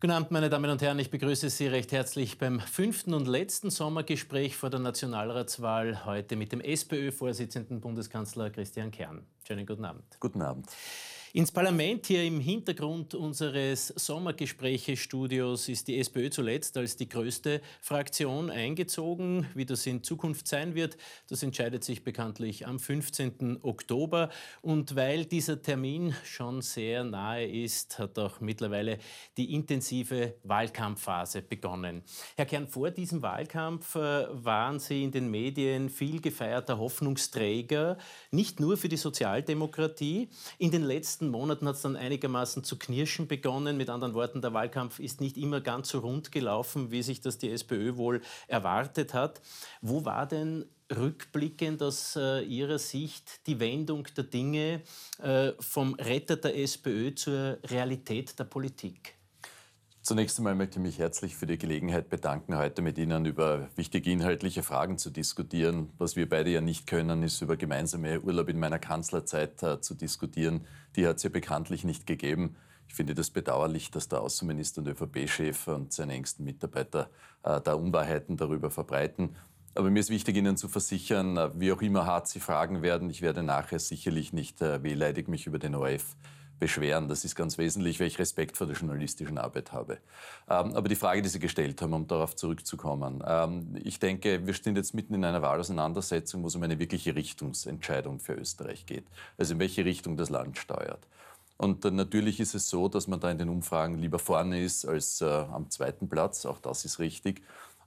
Guten Abend, meine Damen und Herren. Ich begrüße Sie recht herzlich beim fünften und letzten Sommergespräch vor der Nationalratswahl heute mit dem SPÖ-Vorsitzenden Bundeskanzler Christian Kern. Schönen guten Abend. Guten Abend. Ins Parlament hier im Hintergrund unseres Sommergesprächestudios ist die SPÖ zuletzt als die größte Fraktion eingezogen. Wie das in Zukunft sein wird, das entscheidet sich bekanntlich am 15. Oktober. Und weil dieser Termin schon sehr nahe ist, hat auch mittlerweile die intensive Wahlkampfphase begonnen. Herr Kern, vor diesem Wahlkampf äh, waren Sie in den Medien viel gefeierter Hoffnungsträger, nicht nur für die Sozialdemokratie. In den letzten letzten Monaten hat es dann einigermaßen zu knirschen begonnen. Mit anderen Worten, der Wahlkampf ist nicht immer ganz so rund gelaufen, wie sich das die SPÖ wohl erwartet hat. Wo war denn rückblickend aus äh, Ihrer Sicht die Wendung der Dinge äh, vom Retter der SPÖ zur Realität der Politik? Zunächst einmal möchte ich mich herzlich für die Gelegenheit bedanken, heute mit Ihnen über wichtige inhaltliche Fragen zu diskutieren. Was wir beide ja nicht können, ist über gemeinsame Urlaub in meiner Kanzlerzeit äh, zu diskutieren. Die hat es ja bekanntlich nicht gegeben. Ich finde das bedauerlich, dass der Außenminister und ÖVP-Chef und seine engsten Mitarbeiter äh, da Unwahrheiten darüber verbreiten. Aber mir ist wichtig, Ihnen zu versichern, äh, wie auch immer hart Sie fragen werden, ich werde nachher sicherlich nicht äh, wehleidig mich über den ORF beschweren. Das ist ganz wesentlich, weil ich Respekt vor der journalistischen Arbeit habe. Ähm, aber die Frage, die Sie gestellt haben, um darauf zurückzukommen. Ähm, ich denke, wir stehen jetzt mitten in einer Wahlauseinandersetzung, wo es um eine wirkliche Richtungsentscheidung für Österreich geht. Also in welche Richtung das Land steuert. Und natürlich ist es so, dass man da in den Umfragen lieber vorne ist als äh, am zweiten Platz. Auch das ist richtig.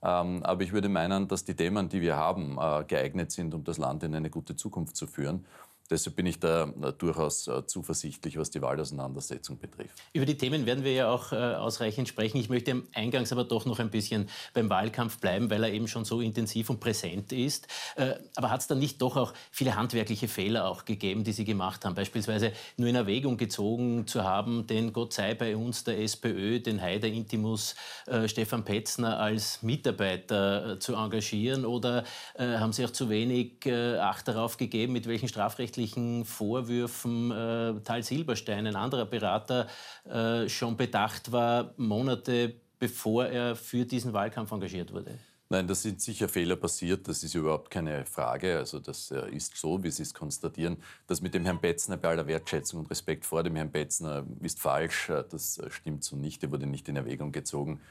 Ähm, aber ich würde meinen, dass die Themen, die wir haben, äh, geeignet sind, um das Land in eine gute Zukunft zu führen. Deshalb bin ich da äh, durchaus äh, zuversichtlich, was die Wahlauseinandersetzung betrifft. Über die Themen werden wir ja auch äh, ausreichend sprechen. Ich möchte eingangs aber doch noch ein bisschen beim Wahlkampf bleiben, weil er eben schon so intensiv und präsent ist. Aber hat es dann nicht doch auch viele handwerkliche Fehler auch gegeben, die Sie gemacht haben? Beispielsweise nur in Erwägung gezogen zu haben, den Gott sei bei uns der SPÖ, den Heider Intimus, Stefan Petzner als Mitarbeiter zu engagieren? Oder haben Sie auch zu wenig Acht darauf gegeben, mit welchen strafrechtlichen mutmaßlichen Vorwürfen äh, Tal Silberstein, ein anderer Berater, äh, schon bedacht war, Monate bevor er für diesen Wahlkampf engagiert wurde? Nein, da sind sicher Fehler passiert, das ist überhaupt keine Frage. Also das äh, ist so, wie Sie es konstatieren. Das mit dem Herrn Betzner bei aller Wertschätzung und Respekt vor dem Herrn Betzner ist falsch. Äh, das äh, stimmt so nicht. der wurde nicht in Erwägung gezogen.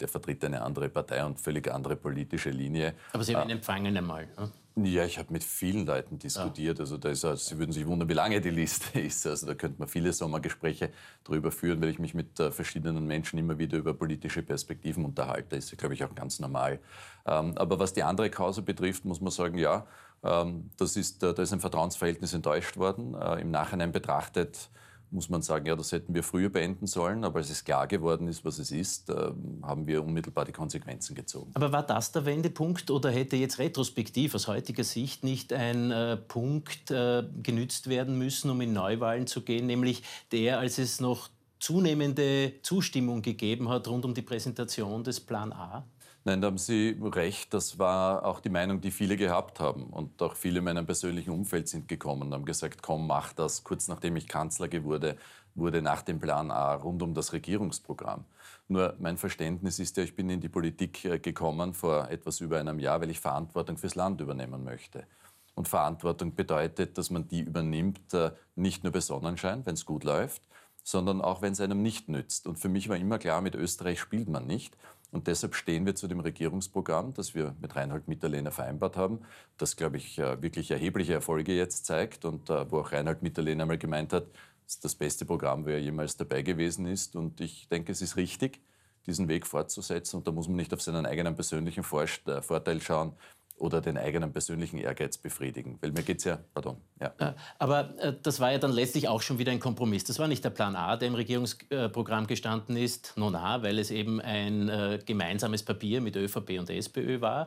Der vertritt eine andere Partei und völlig andere politische Linie. Aber Sie haben ihn empfangen einmal. Ne? Ja, ich habe mit vielen Leuten diskutiert. Ja. Ah. Also, da ist, also Sie würden sich wundern, wie lange die Liste ist. Also da könnte man viele Sommergespräche darüber führen, weil ich mich mit äh, verschiedenen Menschen immer wieder über politische Perspektiven unterhalte. Ist glaube ich, auch ganz normal. Ähm, aber was die andere Kause betrifft, muss man sagen, ja, ähm, das ist, äh, da ist ein Vertrauensverhältnis enttäuscht worden. Äh, Im Nachhinein betrachtet muss man sagen, ja, das hätten wir früher beenden sollen, aber als es klar geworden ist, was es ist, ähm, haben wir unmittelbar die Konsequenzen gezogen. Aber war das der Wendepunkt oder hätte jetzt retrospektiv aus heutiger Sicht nicht ein äh, Punkt äh, genützt werden müssen, um in Neuwahlen zu gehen, nämlich der, als es noch zunehmende Zustimmung gegeben hat rund um die Präsentation des Plan A? Nein, da haben Sie recht. Das war auch die Meinung, die viele gehabt haben. Und auch viele in meinem persönlichen Umfeld sind gekommen und haben gesagt, komm, mach das. Kurz nachdem ich Kanzler geworden wurde nach dem Plan A rund um das Regierungsprogramm. Nur mein Verständnis ist ja, ich bin in die Politik äh, gekommen vor etwas über einem Jahr, weil ich Verantwortung fürs Land übernehmen möchte. Und Verantwortung bedeutet, dass man die übernimmt, äh, nicht nur bei Sonnenschein, wenn es gut läuft, sondern auch wenn es einem nicht nützt. Und für mich war immer klar, mit Österreich spielt man nicht. Und deshalb stehen wir zu dem Regierungsprogramm, das wir mit Reinhold Mitterlehner vereinbart haben, das, glaube ich, äh, wirklich erhebliche Erfolge jetzt zeigt und äh, wo auch Reinhold Mitterlehner einmal gemeint hat, das ist das beste Programm, wo er jemals dabei gewesen ist. Und ich denke, es ist richtig, diesen Weg fortzusetzen. Und da muss man nicht auf seinen eigenen persönlichen äh, Vorteil schauen, oder den eigenen persönlichen Ehrgeiz befriedigen. Weil mir geht es ja, pardon. Ja. Aber äh, das war ja dann letztlich auch schon wieder ein Kompromiss. Das war nicht der Plan A, der im Regierungsprogramm gestanden ist, nona, weil es eben ein äh, gemeinsames Papier mit ÖVP und SPÖ war.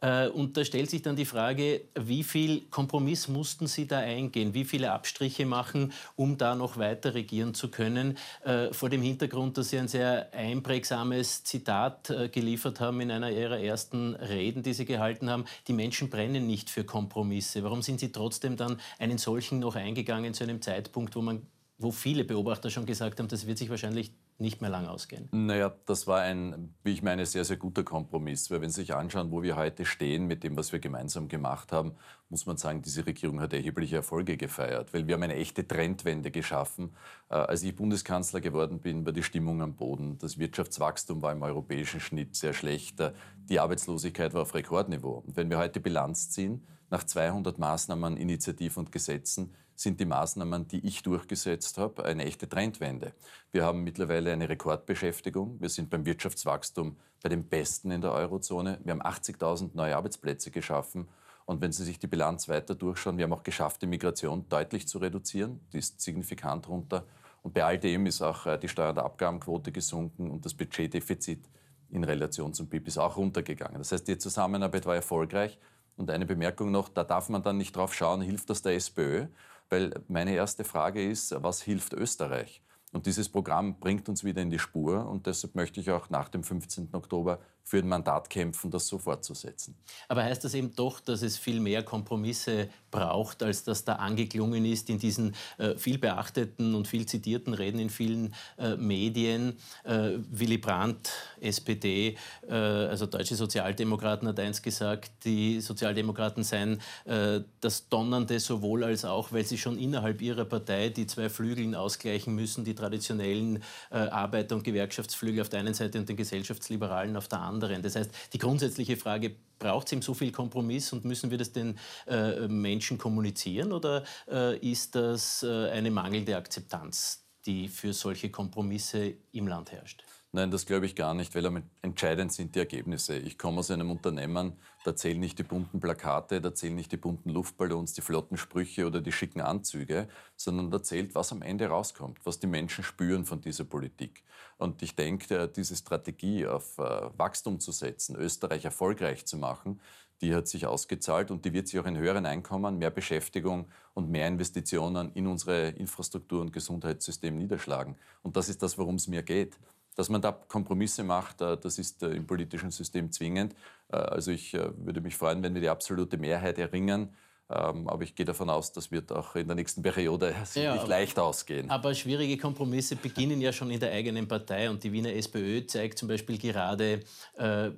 Äh, und da stellt sich dann die Frage, wie viel Kompromiss mussten Sie da eingehen? Wie viele Abstriche machen, um da noch weiter regieren zu können? Äh, vor dem Hintergrund, dass Sie ein sehr einprägsames Zitat äh, geliefert haben in einer Ihrer ersten Reden, die Sie gehalten haben die Menschen brennen nicht für Kompromisse. Warum sind Sie trotzdem dann einen solchen noch eingegangen zu einem Zeitpunkt, wo man wo viele Beobachter schon gesagt haben, das wird sich wahrscheinlich nicht mehr lang ausgehen? Naja, das war ein, wie ich meine, sehr, sehr guter Kompromiss. Weil wenn Sie sich anschauen, wo wir heute stehen mit dem, was wir gemeinsam gemacht haben, muss man sagen, diese Regierung hat erhebliche Erfolge gefeiert. Weil wir haben eine echte Trendwende geschaffen. Äh, als ich Bundeskanzler geworden bin, war die Stimmung am Boden. Das Wirtschaftswachstum war im europäischen Schnitt sehr schlecht. Äh, die Arbeitslosigkeit war auf Rekordniveau. Und wenn wir heute Bilanz ziehen, nach 200 Maßnahmen, Initiativen und Gesetzen, sind die Maßnahmen, die ich durchgesetzt habe, eine echte Trendwende. Wir haben mittlerweile eine Rekordbeschäftigung. Wir sind beim Wirtschaftswachstum bei den besten in der Eurozone. Wir haben 80.000 neue Arbeitsplätze geschaffen. Und wenn Sie sich die Bilanz weiter durchschauen, wir haben auch geschafft, die Migration deutlich zu reduzieren. Die ist signifikant runter. Und bei all dem ist auch äh, die Steuer- und Abgabenquote gesunken und das Budgetdefizit in Relation zum BIP ist auch runtergegangen. Das heißt, die Zusammenarbeit war erfolgreich. Und eine Bemerkung noch, da darf man dann nicht drauf schauen, hilft das der SPÖ weil meine erste Frage ist, was hilft Österreich? Und dieses Programm bringt uns wieder in die Spur. Und deshalb möchte ich auch nach dem 15. Oktober für ein Mandat kämpfen, das so fortzusetzen. Aber heißt das eben doch, dass es viel mehr Kompromisse braucht, als das da angeklungen ist in diesen äh, viel beachteten und viel zitierten Reden in vielen äh, Medien? Äh, Willy Brandt, SPD, äh, also deutsche Sozialdemokraten hat eins gesagt, die Sozialdemokraten seien äh, das Donnernde sowohl als auch, weil sie schon innerhalb ihrer Partei die zwei Flügeln ausgleichen müssen, die traditionellen äh, Arbeiter- und Gewerkschaftsflügel auf der einen Seite und den Gesellschaftsliberalen auf der anderen anderen. Das heißt, die grundsätzliche Frage, braucht es eben so viel Kompromiss und müssen wir das den äh, Menschen kommunizieren oder äh, ist das äh, eine mangelnde Akzeptanz, die für solche Kompromisse im Land herrscht? Nein, das glaube ich gar nicht, weil entscheidend sind die Ergebnisse. Ich komme aus einem Unternehmen, da zählen nicht die bunten Plakate, da zählen nicht die bunten Luftballons, die flotten Sprüche oder die schicken Anzüge, sondern da zählt, was am Ende rauskommt, was die Menschen spüren von dieser Politik. Und ich denke, äh, diese Strategie auf äh, Wachstum zu setzen, Österreich erfolgreich zu machen, die hat sich ausgezahlt und die wird sich auch in höheren Einkommen, mehr Beschäftigung und mehr Investitionen in unsere Infrastruktur und Gesundheitssystem niederschlagen. Und das ist das, worum es mir geht. Dass man da Kompromisse macht, äh, das ist äh, im politischen System zwingend. Äh, also ich würde mich freuen, wenn wir die absolute Mehrheit erringen ähm, aber ich gehe davon aus, das wird auch in der nächsten Periode ja, nicht leicht ausgehen. Aber schwierige Kompromisse beginnen ja schon in der eigenen Partei und die Wiener SPÖ zeigt zum Beispiel gerade, äh,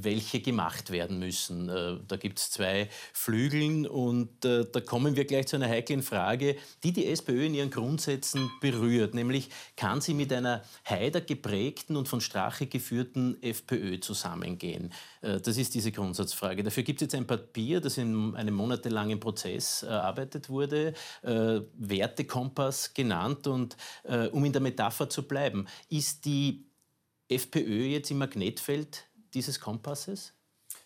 welche gemacht werden müssen. Äh, da gibt es zwei Flügeln und äh, da kommen wir gleich zu einer heiklen Frage, die die SPÖ in ihren Grundsätzen berührt, nämlich kann sie mit einer Haider geprägten und von Strache geführten FPÖ zusammengehen? Äh, das ist diese Grundsatzfrage. Dafür gibt es jetzt ein Papier, das in einem Monat monatelangen Prozess äh, erarbeitet wurde, äh, Wertekompass genannt. Und äh, um in der Metapher zu bleiben, ist die FPÖ jetzt im Magnetfeld dieses Kompasses?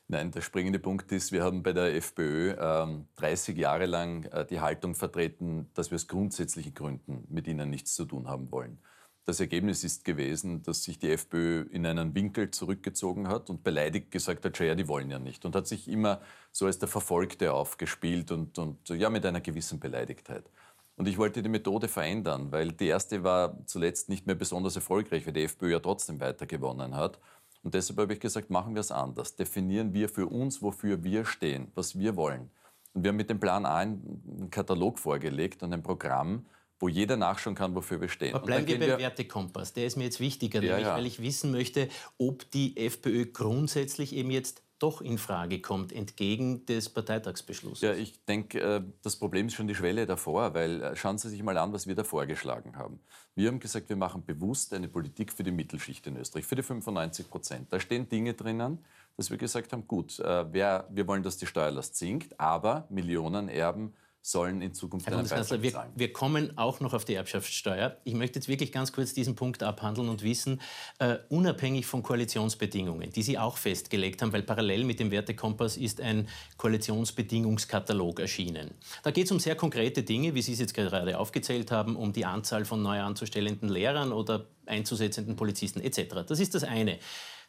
Nein, der springende Punkt ist, wir haben bei der FPÖ ähm, 30 Jahre lang äh, die Haltung vertreten, dass wir aus grundsätzlichen Gründen mit ihnen nichts zu tun haben wollen. Das Ergebnis ist gewesen, dass sich die FPÖ in einen Winkel zurückgezogen hat und beleidigt gesagt hat, ja, die wollen ja nicht. Und hat sich immer so als der Verfolgte aufgespielt und, und ja, mit einer gewissen Beleidigtheit. Und ich wollte die Methode verändern, weil die erste war zuletzt nicht mehr besonders erfolgreich, weil die FPÖ ja trotzdem weiter gewonnen hat. Und deshalb habe ich gesagt, machen wir es anders. Definieren wir für uns, wofür wir stehen, was wir wollen. Und wir haben mit dem Plan A einen Katalog vorgelegt und ein Programm, wo jeder nachschauen kann, wofür wir stehen. Aber bleiben wir beim Wertekompass. Der ist mir jetzt wichtiger, ja, nämlich, ja. weil ich wissen möchte, ob die FPÖ grundsätzlich eben jetzt doch in Frage kommt, entgegen des Parteitagsbeschlusses. Ja, ich denke, äh, das Problem ist schon die Schwelle davor, weil äh, schauen Sie sich mal an, was wir da vorgeschlagen haben. Wir haben gesagt, wir machen bewusst eine Politik für die Mittelschicht in Österreich, für die 95 Prozent. Da stehen Dinge drinnen, dass wir gesagt haben, gut, äh, wir wollen, dass die Steuerlast sinkt, aber Millionen Erben sollen in Zukunft Herr einen Beitrag wir, wir kommen auch noch auf die Erbschaftssteuer. Ich möchte jetzt wirklich ganz kurz diesen Punkt abhandeln und wissen, äh, unabhängig von Koalitionsbedingungen, die Sie auch festgelegt haben, weil parallel mit dem Wertekompass ist ein Koalitionsbedingungskatalog erschienen. Da geht es um sehr konkrete Dinge, wie Sie es jetzt gerade aufgezählt haben, um die Anzahl von neu anzustellenden Lehrern oder einzusetzenden Polizisten etc. Das ist das eine.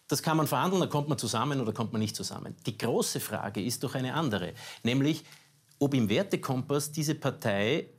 Das kann man verhandeln, da kommt man zusammen oder kommt man nicht zusammen. Die große Frage ist doch eine andere, nämlich ob im Wertekompass diese Partei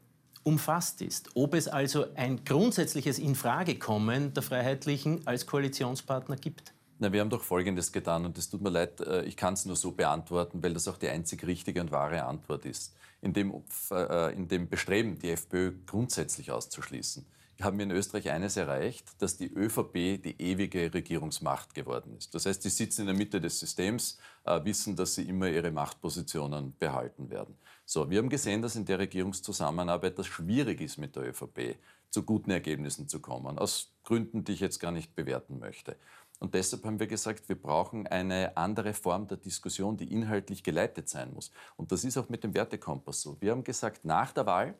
umfasst ist, ob es also ein grundsätzliches Infragekommen der Freiheitlichen als Koalitionspartner gibt. Na, wir haben doch Folgendes getan und es tut mir leid, äh, ich kann es nur so beantworten, weil das auch die einzig richtige und wahre Antwort ist. In dem, äh, in dem Bestreben, die FPÖ grundsätzlich auszuschließen, haben wir in Österreich eines erreicht, dass die ÖVP die ewige Regierungsmacht geworden ist. Das heißt, sie sitzen in der Mitte des Systems, äh, wissen, dass sie immer ihre Machtpositionen behalten werden. So, wir haben gesehen, dass in der Regierungszusammenarbeit das schwierig ist, mit der ÖVP zu guten Ergebnissen zu kommen, aus Gründen, die ich jetzt gar nicht bewerten möchte. Und deshalb haben wir gesagt, wir brauchen eine andere Form der Diskussion, die inhaltlich geleitet sein muss. Und das ist auch mit dem Wertekompass so. Wir haben gesagt, nach der Wahl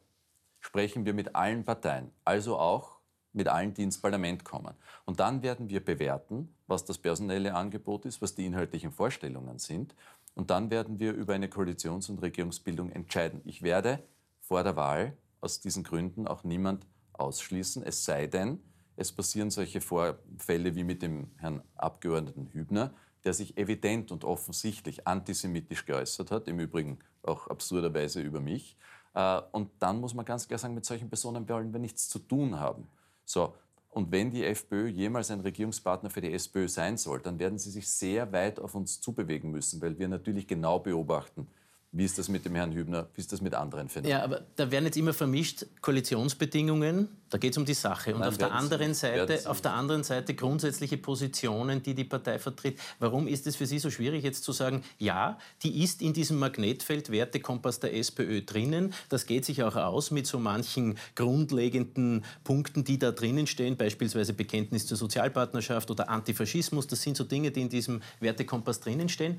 sprechen wir mit allen Parteien, also auch mit allen, die ins Parlament kommen. Und dann werden wir bewerten, was das personelle Angebot ist, was die inhaltlichen Vorstellungen sind. Und dann werden wir über eine Koalitions- und Regierungsbildung entscheiden. Ich werde vor der Wahl aus diesen Gründen auch niemand ausschließen, es sei denn, es passieren solche Vorfälle wie mit dem Herrn Abgeordneten Hübner, der sich evident und offensichtlich antisemitisch geäußert hat, im Übrigen auch absurderweise über mich. Äh, und dann muss man ganz klar sagen, mit solchen Personen wollen wir nichts zu tun haben. So, und wenn die FPÖ jemals ein Regierungspartner für die SPÖ sein soll, dann werden sie sich sehr weit auf uns zubewegen müssen, weil wir natürlich genau beobachten, wie ist das mit dem Herrn Hübner? Wie ist das mit anderen Fällen? Ja, aber da werden jetzt immer vermischt Koalitionsbedingungen, da geht es um die Sache. Und Nein, auf, der anderen Seite, auf der anderen Seite grundsätzliche Positionen, die die Partei vertritt. Warum ist es für Sie so schwierig, jetzt zu sagen, ja, die ist in diesem Magnetfeld Wertekompass der SPÖ drinnen. Das geht sich auch aus mit so manchen grundlegenden Punkten, die da drinnen stehen, beispielsweise Bekenntnis zur Sozialpartnerschaft oder Antifaschismus. Das sind so Dinge, die in diesem Wertekompass drinnen stehen.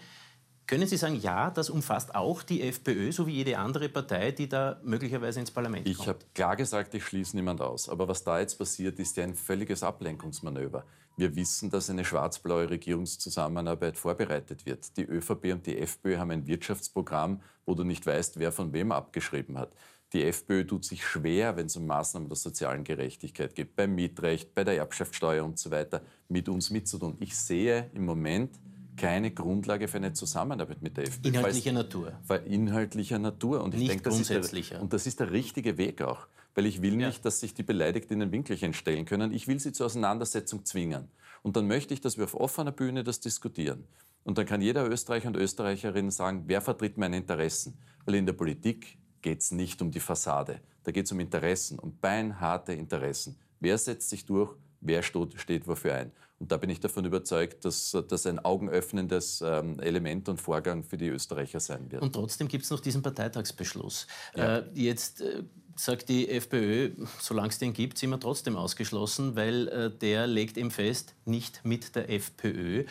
Können Sie sagen, ja, das umfasst auch die FPÖ, so wie jede andere Partei, die da möglicherweise ins Parlament ich kommt? Ich habe klar gesagt, ich schließe niemand aus. Aber was da jetzt passiert, ist ja ein völliges Ablenkungsmanöver. Wir wissen, dass eine schwarz-blaue Regierungszusammenarbeit vorbereitet wird. Die ÖVP und die FPÖ haben ein Wirtschaftsprogramm, wo du nicht weißt, wer von wem abgeschrieben hat. Die FPÖ tut sich schwer, wenn es um Maßnahmen der sozialen Gerechtigkeit geht, beim Mietrecht, bei der Erbschaftssteuer und so weiter, mit uns mitzutun. Ich sehe im Moment, keine Grundlage für eine Zusammenarbeit mit der FPÖ. Inhaltlicher Natur. Weil inhaltlicher Natur. Und Nicht ich denke, das ist der, und das ist der richtige Weg auch. Weil ich will ja. nicht, dass sich die Beleidigten in den Winkelchen stellen können. Ich will sie zur Auseinandersetzung zwingen. Und dann möchte ich, dass wir auf offener Bühne das diskutieren. Und dann kann jeder Österreicher und Österreicherin sagen, wer vertritt meine Interessen? Weil in der Politik geht es nicht um die Fassade. Da geht es um Interessen, um beinharte Interessen. Wer setzt sich durch? Wer steht wofür ein? Und da bin ich davon überzeugt, dass das ein augenöffnendes ähm, Element und Vorgang für die Österreicher sein wird. Und trotzdem gibt es noch diesen Parteitagsbeschluss. Ja. Äh, jetzt äh, sagt die FPÖ, solange es den gibt, sind wir trotzdem ausgeschlossen, weil äh, der legt eben fest, nicht mit der FPÖ.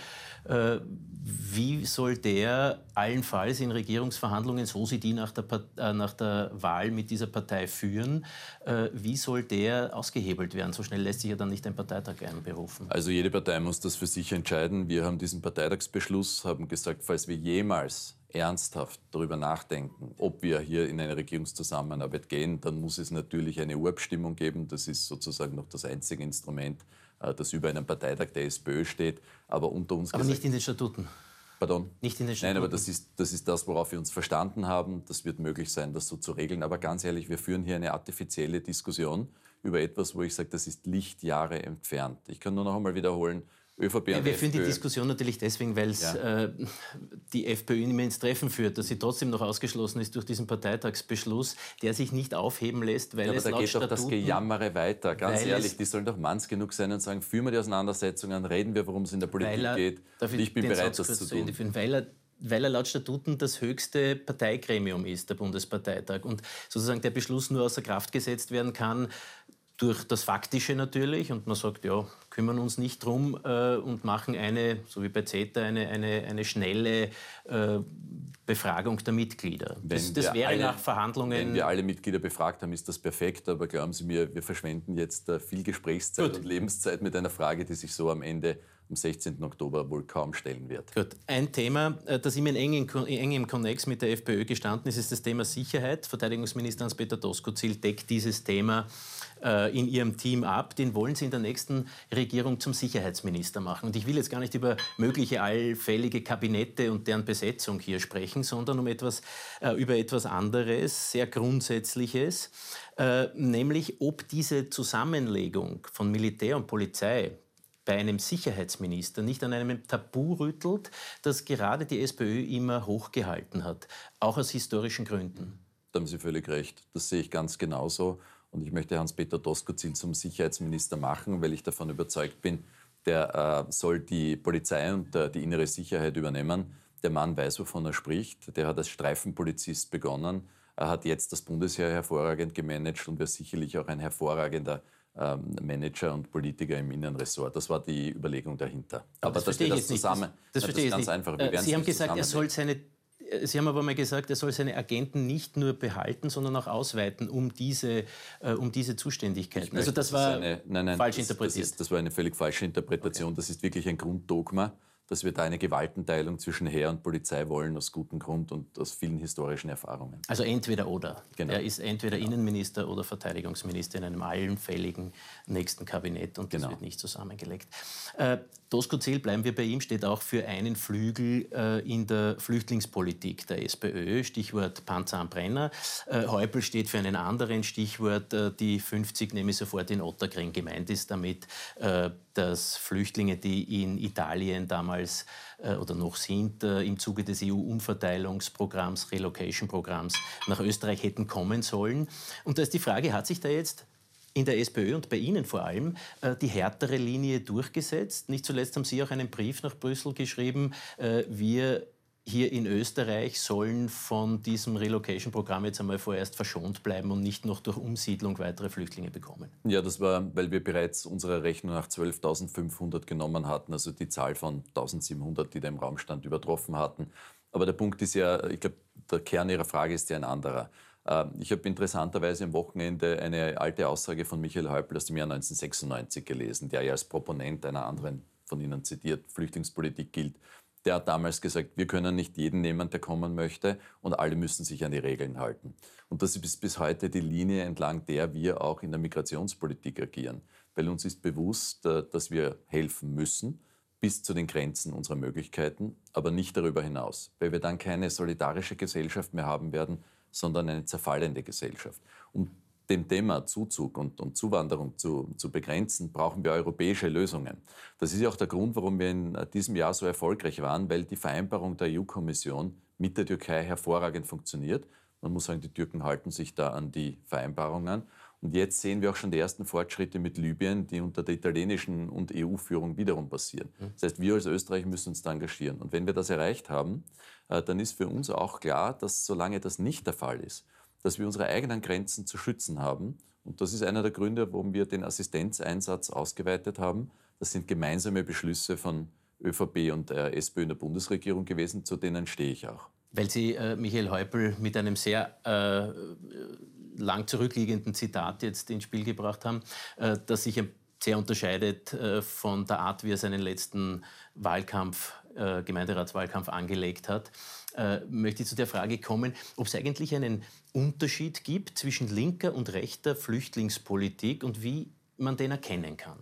Äh, wie soll der allenfalls in Regierungsverhandlungen, so sie die nach der, äh, nach der Wahl mit dieser Partei führen, äh, wie soll der ausgehebelt werden? So schnell lässt sich ja dann nicht ein Parteitag einberufen. Also jede Partei muss das für sich entscheiden. Wir haben diesen Parteitagsbeschluss, haben gesagt, falls wir jemals ernsthaft darüber nachdenken, ob wir hier in eine Regierungszusammenarbeit gehen, dann muss es natürlich eine Urabstimmung geben. Das ist sozusagen noch das einzige Instrument, äh, das über einem Parteitag der SPÖ steht. Aber unter uns. Aber gesagt, nicht in den Statuten. Pardon? Nicht in den Statuten. Nein, aber das ist, das ist das, worauf wir uns verstanden haben. Das wird möglich sein, das so zu regeln. Aber ganz ehrlich, wir führen hier eine artifizielle Diskussion über etwas, wo ich sage, das ist Lichtjahre entfernt. Ich kann nur noch einmal wiederholen, ÖVP ja, und Wir führen die Diskussion natürlich deswegen, weil es ja. äh, die FPÖ immer ins Treffen führt, dass sie trotzdem noch ausgeschlossen ist durch diesen Parteitagsbeschluss, der sich nicht aufheben lässt, weil ja, aber es da laut geht Statuten, doch das Gejammere weiter. Ganz ehrlich, die sollen doch manns genug sein und sagen, führen wir die Auseinandersetzungen, reden wir, worum es in der Politik er, geht. Ich, ich, bin bereit, Satz das zu tun. Führen, weil er weil er laut Statuten das höchste Parteigremium ist, der Bundesparteitag. Und sozusagen der Beschluss nur außer Kraft gesetzt werden kann durch das Faktische natürlich. Und man sagt, ja, kümmern uns nicht drum äh, und machen eine, so wie bei CETA, eine, eine, eine schnelle äh, Befragung der Mitglieder. Das, das wäre alle, nach Verhandlungen. Wenn wir alle Mitglieder befragt haben, ist das perfekt, aber glauben Sie mir, wir verschwenden jetzt äh, viel Gesprächszeit Gut. und Lebenszeit mit einer Frage, die sich so am Ende am 16. Oktober wohl kaum stellen wird. Gut. Ein Thema, äh, das immer in engem Konnex mit der FPÖ gestanden ist, ist das Thema Sicherheit. Verteidigungsminister Hans-Peter Dosko-Ziel deckt dieses Thema äh, in Ihrem Team ab. Den wollen Sie in der nächsten Regierung zum Sicherheitsminister machen. Und ich will jetzt gar nicht über mögliche allfällige Kabinette und deren Besetzung hier sprechen, sondern um etwas, äh, über etwas anderes, sehr Grundsätzliches, äh, nämlich ob diese Zusammenlegung von Militär und Polizei, bei einem Sicherheitsminister nicht an einem Tabu rüttelt, das gerade die SPÖ immer hochgehalten hat, auch aus historischen Gründen. Da haben Sie völlig recht, das sehe ich ganz genauso. Und ich möchte Hans-Peter Doskozil zum Sicherheitsminister machen, weil ich davon überzeugt bin, der äh, soll die Polizei und äh, die innere Sicherheit übernehmen. Der Mann weiß, wovon er spricht. Der hat als Streifenpolizist begonnen, er hat jetzt das Bundesheer hervorragend gemanagt und wäre sicherlich auch ein hervorragender ähm, Manager und Politiker im Innenressort. Das war die Überlegung dahinter. Aber, Aber das, das ich das zusammen, nicht. Das, das verstehe ich ganz nicht. einfach. Äh, Sie haben gesagt, er soll seine Sie haben aber mal gesagt, er soll seine Agenten nicht nur behalten, sondern auch ausweiten um diese, äh, um diese Zuständigkeiten. Ne? Also das war eine, nein, nein, falsch das, interpretiert. Das, ist, das, war eine völlig falsche Interpretation. Okay. Das ist wirklich ein Grunddogma dass wir da eine Gewaltenteilung zwischen Heer und Polizei wollen, aus gutem Grund und aus vielen historischen Erfahrungen. Also entweder oder. Genau. Er ist entweder genau. Innenminister oder Verteidigungsminister in einem allenfälligen nächsten Kabinett und das genau. wird nicht zusammengelegt. Äh, Doskozil, bleiben wir bei ihm, steht auch für einen Flügel äh, in der Flüchtlingspolitik der SPÖ, Stichwort Panzer am Brenner. Äh, Heupel steht für einen anderen, Stichwort äh, die 50, nehme ich sofort in Otterkring gemeint ist damit äh, dass Flüchtlinge, die in Italien damals äh, oder noch sind, äh, im Zuge des EU-Umverteilungsprogramms, Relocation-Programms nach Österreich hätten kommen sollen. Und da ist die Frage, hat sich da jetzt in der SPÖ und bei Ihnen vor allem äh, die härtere Linie durchgesetzt. Nicht zuletzt haben Sie auch einen Brief nach Brüssel geschrieben. Äh, wir hier in Österreich sollen von diesem Relocation-Programm jetzt einmal vorerst verschont bleiben und nicht noch durch Umsiedlung weitere Flüchtlinge bekommen? Ja, das war, weil wir bereits unserer Rechnung nach 12.500 genommen hatten, also die Zahl von 1.700, die da im Raum stand, übertroffen hatten. Aber der Punkt ist ja, ich glaube, der Kern Ihrer Frage ist ja ein anderer. Ähm, ich habe interessanterweise am Wochenende eine alte Aussage von Michael Häupl aus dem Jahr 1996 gelesen, der ja als Proponent einer anderen von Ihnen zitiert Flüchtlingspolitik gilt der hat damals gesagt, wir können nicht jeden nehmen, der kommen möchte und alle müssen sich an die Regeln halten. Und das ist bis heute die Linie, entlang der wir auch in der Migrationspolitik agieren. Weil uns ist bewusst, äh, dass wir helfen müssen bis zu den Grenzen unserer Möglichkeiten, aber nicht darüber hinaus, weil wir dann keine solidarische Gesellschaft mehr haben werden, sondern eine zerfallende Gesellschaft. Und dem Thema Zuzug und, und Zuwanderung zu, zu, begrenzen, brauchen wir europäische Lösungen. Das ist ja auch der Grund, warum wir in äh, diesem Jahr so erfolgreich waren, weil die Vereinbarung der EU-Kommission mit der Türkei hervorragend funktioniert. Man muss sagen, die Türken halten sich da an die Vereinbarungen. Und jetzt sehen wir auch schon die ersten Fortschritte mit Libyen, die unter der italienischen und EU-Führung wiederum passieren. Mhm. Das heißt, wir als Österreich müssen uns da engagieren. Und wenn wir das erreicht haben, äh, dann ist für uns auch klar, dass solange das nicht der Fall ist, dass wir unsere eigenen Grenzen zu schützen haben. Und das ist einer der Gründe, warum wir den Assistenzeinsatz ausgeweitet haben. Das sind gemeinsame Beschlüsse von ÖVP und äh, SPÖ in der Bundesregierung gewesen, zu denen stehe ich auch. Weil Sie äh, Michael Häupl mit einem sehr äh, lang zurückliegenden Zitat jetzt ins Spiel gebracht haben, äh, das ich ein sehr unterscheidet äh, von der Art, wie er seinen letzten Wahlkampf, äh, Gemeinderatswahlkampf angelegt hat, äh, möchte ich zu der Frage kommen, ob es eigentlich einen Unterschied gibt zwischen linker und rechter Flüchtlingspolitik und wie man den erkennen kann.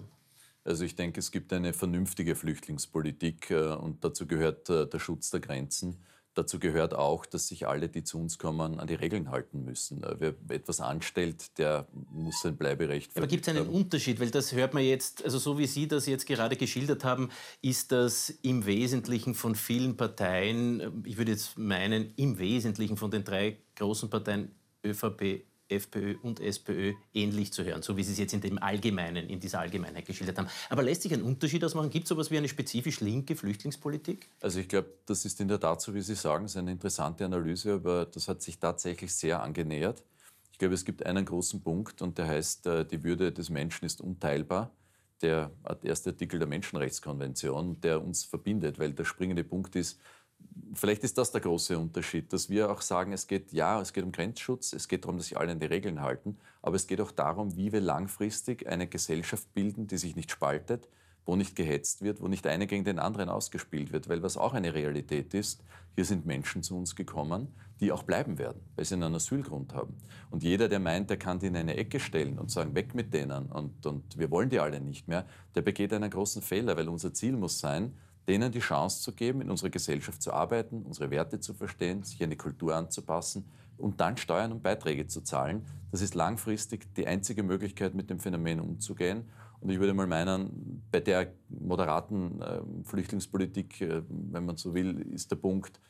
Also ich denke, es gibt eine vernünftige Flüchtlingspolitik und dazu gehört der Schutz der Grenzen Dazu gehört auch, dass sich alle, die zu uns kommen, an die Regeln halten müssen. Äh, wer etwas anstellt, der muss sein Bleiberecht verlieren. Aber gibt es einen Unterschied? Weil das hört man jetzt, also so wie Sie das jetzt gerade geschildert haben, ist das im Wesentlichen von vielen Parteien, äh, ich würde jetzt meinen, im Wesentlichen von den drei großen Parteien ÖVP, FPÖ und SPÖ ähnlich zu hören, so wie Sie es jetzt in dem Allgemeinen, in dieser Allgemeinheit geschildert haben. Aber lässt sich ein Unterschied ausmachen? Gibt es so etwas wie eine spezifisch linke Flüchtlingspolitik? Also ich glaube, das ist in der Tat, so wie Sie sagen, ist eine interessante Analyse, aber das hat sich tatsächlich sehr angenähert. Ich glaube, es gibt einen großen Punkt und der heißt, äh, die Würde des Menschen ist unteilbar. Äh, der erste Artikel der Menschenrechtskonvention, der uns verbindet, weil der springende Punkt ist, vielleicht ist das der große Unterschied, dass wir auch sagen, es geht ja, es geht um Grenzschutz, es geht darum, dass sich alle an die Regeln halten, aber es geht auch darum, wie wir langfristig eine Gesellschaft bilden, die sich nicht spaltet, wo nicht gehetzt wird, wo nicht eine gegen den anderen ausgespielt wird, weil was auch eine Realität ist, hier sind Menschen zu uns gekommen, die auch bleiben werden, weil sie einen Asylgrund haben. Und jeder, der meint, der kann die in eine Ecke stellen und sagen, weg mit denen und, und wir wollen die alle nicht mehr, der begeht einen großen Fehler, weil unser Ziel muss sein, denen die Chance zu geben, in unserer Gesellschaft zu arbeiten, unsere Werte zu verstehen, sich eine Kultur anzupassen und dann Steuern und Beiträge zu zahlen. Das ist langfristig die einzige Möglichkeit, mit dem Phänomen umzugehen. Und ich würde mal meinen, bei der moderaten äh, Flüchtlingspolitik, äh, wenn man so will, ist der Punkt,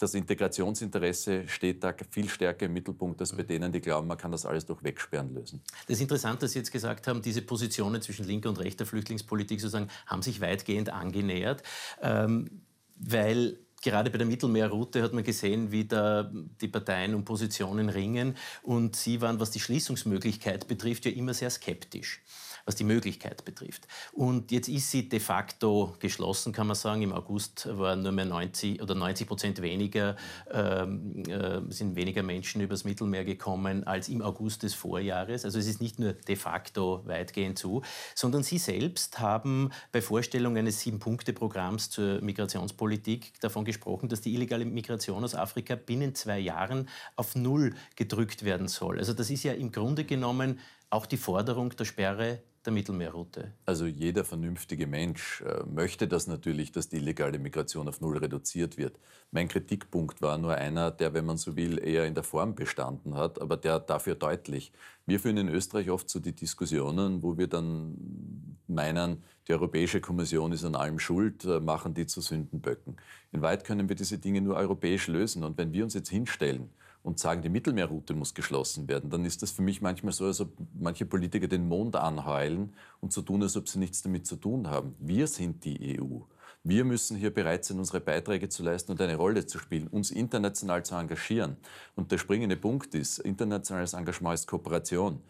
das Integrationsinteresse steht da viel stärker im Mittelpunkt als bei denen, die glauben, man kann das alles durch Wegsperren lösen. Das ist interessant, dass Sie jetzt gesagt haben, diese Positionen zwischen linker und rechter Flüchtlingspolitik sozusagen haben sich weitgehend angenähert, ähm, weil gerade bei der Mittelmeerroute hat man gesehen, wie da die Parteien um Positionen ringen und Sie waren, was die Schließungsmöglichkeit betrifft, ja immer sehr skeptisch was die Möglichkeit betrifft. Und jetzt ist sie de facto geschlossen, kann man sagen. Im August waren nur mehr 90 oder 90 Prozent weniger, ähm, äh, sind weniger Menschen übers Mittelmeer gekommen als im August des Vorjahres. Also es ist nicht nur de facto weitgehend zu, sondern sie selbst haben bei Vorstellung eines Sieben-Punkte-Programms zur Migrationspolitik davon gesprochen, dass die illegale Migration aus Afrika binnen zwei Jahren auf Null gedrückt werden soll. Also das ist ja im Grunde genommen auch die Forderung der Sperre der Mittelmeerroute. Also jeder vernünftige Mensch äh, möchte das natürlich, dass die illegale Migration auf Null reduziert wird. Mein Kritikpunkt war nur einer, der, wenn man so will, eher in der Form bestanden hat, aber der dafür deutlich. Wir führen in Österreich oft so die Diskussionen, wo wir dann meinen, die Europäische Kommission ist an allem schuld, äh, machen die zu Sündenböcken. In weit können wir diese Dinge nur europäisch lösen. Und wenn wir uns jetzt hinstellen, und sagen, die Mittelmeerroute muss geschlossen werden, dann ist das für mich manchmal so, als ob manche Politiker den Mond anheulen und so tun, als ob sie nichts damit zu tun haben. Wir sind die EU. Wir müssen hier bereit sein, unsere Beiträge zu leisten und eine Rolle zu spielen, uns international zu engagieren. Und der springende Punkt ist, internationales Engagement ist Kooperation.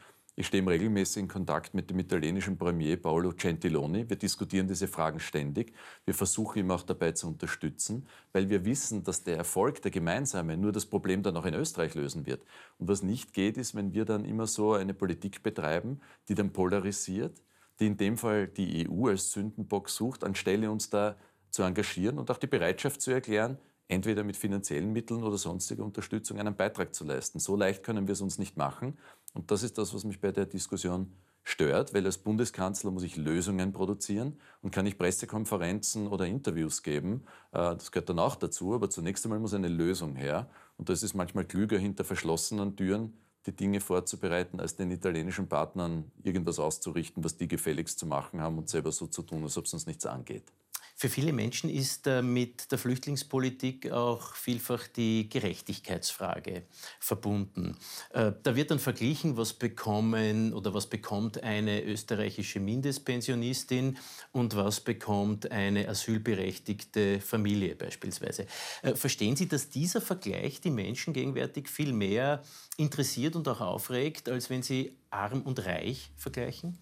Ich stehe im regelmäßigen Kontakt mit dem italienischen Premier Paolo Gentiloni. Wir diskutieren diese Fragen ständig. Wir versuchen ihn auch dabei zu unterstützen, weil wir wissen, dass der Erfolg der gemeinsame nur das Problem dann auch in Österreich lösen wird. Und was nicht geht, ist, wenn wir dann immer so eine Politik betreiben, die dann polarisiert, die in dem Fall die EU als Sündenbock sucht, anstelle uns da zu engagieren und auch die Bereitschaft zu erklären, entweder mit finanziellen Mitteln oder sonstiger Unterstützung einen Beitrag zu leisten. So leicht können wir es uns nicht machen. Und das ist das, was mich bei der Diskussion stört, weil als Bundeskanzler muss ich Lösungen produzieren und kann ich Pressekonferenzen oder Interviews geben. Äh, das gehört dann auch dazu, aber zunächst einmal muss eine Lösung her. Und das ist manchmal klüger, hinter verschlossenen Türen die Dinge vorzubereiten, als den italienischen Partnern irgendwas auszurichten, was die gefälligst zu machen haben und selber so zu tun, als ob es uns nichts angeht. Für viele Menschen ist äh, mit der Flüchtlingspolitik auch vielfach die Gerechtigkeitsfrage verbunden. Äh, da wird dann verglichen, was bekommen oder was bekommt eine österreichische Mindestpensionistin und was bekommt eine asylberechtigte Familie beispielsweise. Äh, verstehen Sie, dass dieser Vergleich die Menschen gegenwärtig viel mehr interessiert und auch aufregt, als wenn sie arm und reich vergleichen?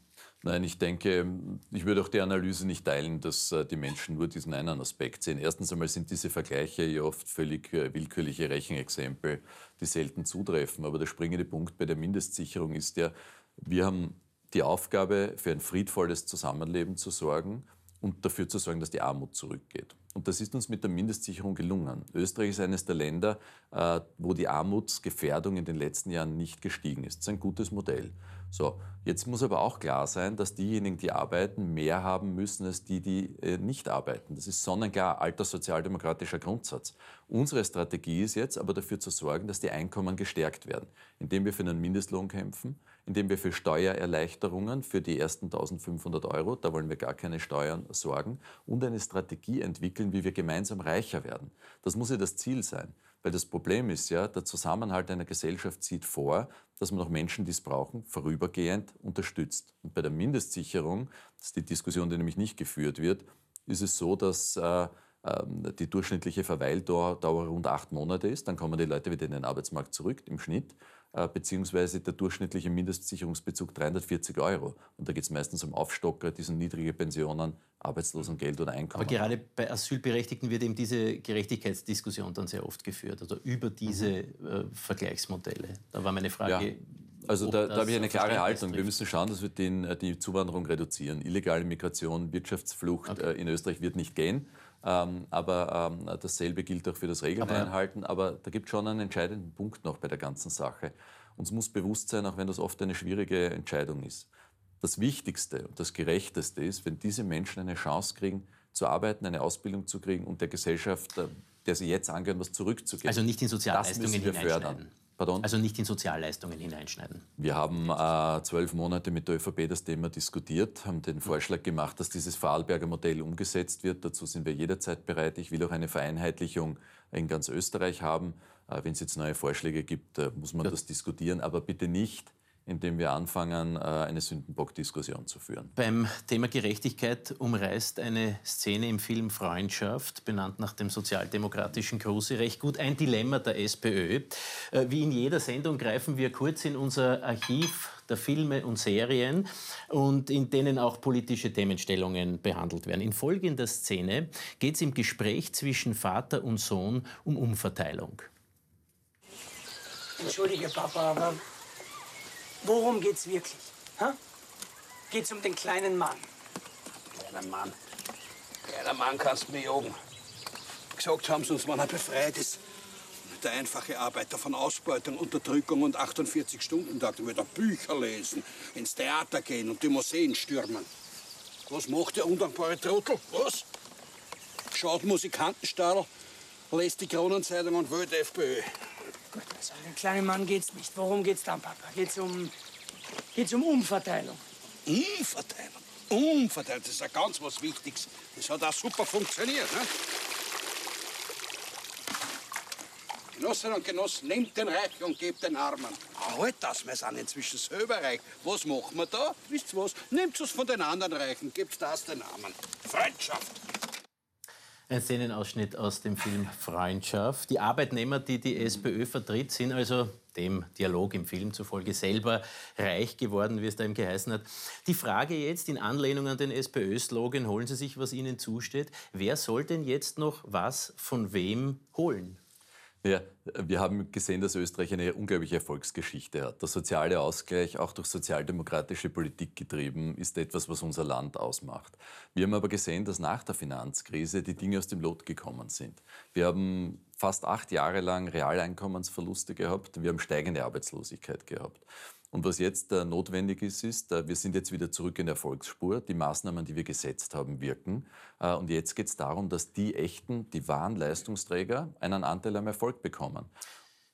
Nein, ich denke, ich würde auch die Analyse nicht teilen, dass äh, die Menschen nur diesen einen Aspekt sehen. Erstens einmal sind diese Vergleiche ja oft völlig äh, willkürliche Rechenexempel, die selten zutreffen. Aber der springende Punkt bei der Mindestsicherung ist ja, wir haben die Aufgabe, für ein friedvolles Zusammenleben zu sorgen und dafür zu sorgen, dass die Armut zurückgeht. Und das ist uns mit der Mindestsicherung gelungen. Österreich ist eines der Länder, äh, wo die Armutsgefährdung in den letzten Jahren nicht gestiegen ist. Das ist ein gutes Modell. So, jetzt muss aber auch klar sein, dass diejenigen, die arbeiten, mehr haben müssen als die, die äh, nicht arbeiten. Das ist sonnenklar alter sozialdemokratischer Grundsatz. Unsere Strategie ist jetzt aber dafür zu sorgen, dass die Einkommen gestärkt werden, indem wir für einen Mindestlohn kämpfen, indem wir für Steuererleichterungen für die ersten 1500 Euro, da wollen wir gar keine Steuern sorgen, und eine Strategie entwickeln, wie wir gemeinsam reicher werden. Das muss ja das Ziel sein. Weil das Problem ist ja, der Zusammenhalt einer Gesellschaft sieht vor, dass man auch Menschen, die es brauchen, vorübergehend unterstützt. Und bei der Mindestsicherung, das ist die Diskussion, die nämlich nicht geführt wird, ist es so, dass äh, ähm, die durchschnittliche Verweildauer rund acht Monate ist. Dann kommen die Leute wieder in den Arbeitsmarkt zurück im Schnitt. Äh, beziehungsweise der durchschnittliche Mindestsicherungsbezug 340 Euro. Und da geht es meistens um Aufstocker, die sind niedrige Pensionen, Arbeitslosengeld oder Einkommen. Aber gerade bei Asylberechtigten wird eben diese Gerechtigkeitsdiskussion dann sehr oft geführt, also über diese mhm. Äh, Vergleichsmodelle. Da war meine Frage. Ja. Also da, da habe ich eine klare Haltung. Trifft. Wir müssen schauen, dass wir den, äh, die Zuwanderung reduzieren. Illegale Migration, Wirtschaftsflucht okay. in Österreich wird nicht gehen. Ähm, aber ähm, dasselbe gilt auch für das Regeln einhalten. Aber da gibt es schon einen entscheidenden Punkt noch bei der ganzen Sache. Uns muss bewusst sein, auch wenn das oft eine schwierige Entscheidung ist. Das Wichtigste und das Gerechteste ist, wenn diese Menschen eine Chance kriegen, zu arbeiten, eine Ausbildung zu kriegen und der Gesellschaft, äh, der sie jetzt angehören, was zurückzugeben. Also nicht in Sozialleistungen das müssen wir fördern. Pardon? Also nicht in Sozialleistungen hineinschneiden. Wir haben äh, zwölf Monate mit der ÖVP das Thema diskutiert, haben den Vorschlag gemacht, dass dieses Vorarlberger Modell umgesetzt wird. Dazu sind wir jederzeit bereit. Ich will auch eine Vereinheitlichung in ganz Österreich haben. Äh, Wenn es jetzt neue Vorschläge gibt, äh, muss man ja. das diskutieren, aber bitte nicht indem wir anfangen, äh, eine Sündenbock-Diskussion zu führen. Beim Thema Gerechtigkeit umreißt eine Szene im Film Freundschaft, benannt nach dem sozialdemokratischen Kruse, recht gut ein Dilemma der SPÖ. Äh, wie in jeder Sendung greifen wir kurz in unser Archiv der Filme und Serien und in denen auch politische Themenstellungen behandelt werden. In folgender Szene geht es im Gespräch zwischen Vater und Sohn um Umverteilung. Entschuldige, Papa, aber Worum geht's wirklich? Ha? Geht's um den kleinen Mann? Kleiner Mann. Kleiner Mann kannst du mir jagen. Gesagt haben sie uns, wenn er befreit ist. Der einfache Arbeiter von Ausbeutung, Unterdrückung und 48-Stunden-Tag. Der wird Bücher lesen, ins Theater gehen und die Museen stürmen. Was macht der undankbare Trottel? Was? Schaut Musikantenstadel, lässt die Kronenzeitung und wählt FPÖ an den kleinen Mann geht's nicht. Worum geht's dann, Papa? Geht's um, geht's um Umverteilung? Umverteilung? Umverteilung, das ist ja ganz was Wichtiges. Das hat auch super funktioniert, ne? Genossinnen und Genossen, nehmt den Reichen und gebt den Armen. Halt das, wir sind inzwischen selber reich. Was machen wir da? Wisst ihr was? Nehmt es von den anderen Reichen, gebt das den Armen. Freundschaft! Ein Szenenausschnitt aus dem Film Freundschaft. Die Arbeitnehmer, die die SPÖ vertritt, sind also dem Dialog im Film zufolge selber reich geworden, wie es da eben geheißen hat. Die Frage jetzt in Anlehnung an den SPÖ-Slogan, holen Sie sich, was Ihnen zusteht. Wer soll denn jetzt noch was von wem holen? Naja, wir haben gesehen, dass Österreich eine unglaubliche Erfolgsgeschichte hat. Der soziale Ausgleich, auch durch sozialdemokratische Politik getrieben, ist etwas, was unser Land ausmacht. Wir haben aber gesehen, dass nach der Finanzkrise die Dinge aus dem Lot gekommen sind. Wir haben fast acht Jahre lang Realeinkommensverluste gehabt, wir haben steigende Arbeitslosigkeit gehabt. Und was jetzt äh, notwendig ist, ist, äh, wir sind jetzt wieder zurück in der Erfolgsspur. Die Maßnahmen, die wir gesetzt haben, wirken. Äh, und jetzt geht es darum, dass die echten, die wahren Leistungsträger einen Anteil am Erfolg bekommen.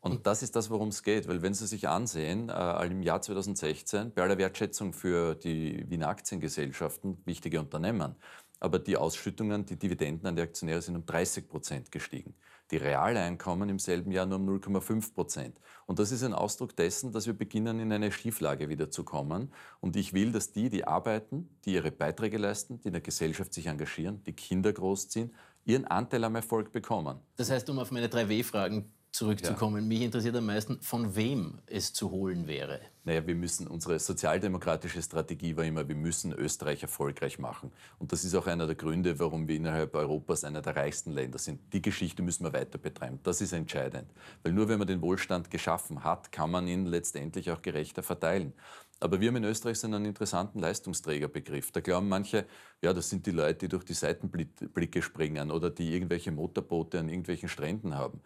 Und hm. das ist das, worum es geht. Weil wenn Sie sich ansehen, äh, im Jahr 2016, bei aller Wertschätzung für die Wiener Aktiengesellschaften, wichtige Unternehmen, aber die Ausschüttungen, die Dividenden an die Aktionäre sind um 30 Prozent gestiegen die Realeinkommen im selben Jahr nur um 0,5 Prozent. Und das ist ein Ausdruck dessen, dass wir beginnen, in eine Schieflage wieder zu kommen. Und ich will, dass die, die arbeiten, die ihre Beiträge leisten, die in der Gesellschaft sich engagieren, die Kinder großziehen, ihren Anteil am Erfolg bekommen. Das heißt, um auf meine drei W-Fragen zurückzukommen. Ja. Mich interessiert am meisten, von wem es zu holen wäre. Naja, wir müssen, unsere sozialdemokratische Strategie war immer, wir müssen Österreich erfolgreich machen. Und das ist auch einer der Gründe, warum wir innerhalb Europas einer der reichsten Länder sind. Die Geschichte müssen wir weiter betreiben. Das ist entscheidend. Weil nur wenn man den Wohlstand geschaffen hat, kann man ihn letztendlich auch gerechter verteilen. Aber wir haben in Österreich so einen interessanten Leistungsträgerbegriff. Da glauben manche, ja, das sind die Leute, die durch die Seitenblicke springen oder die irgendwelche Motorboote an irgendwelchen Stränden haben.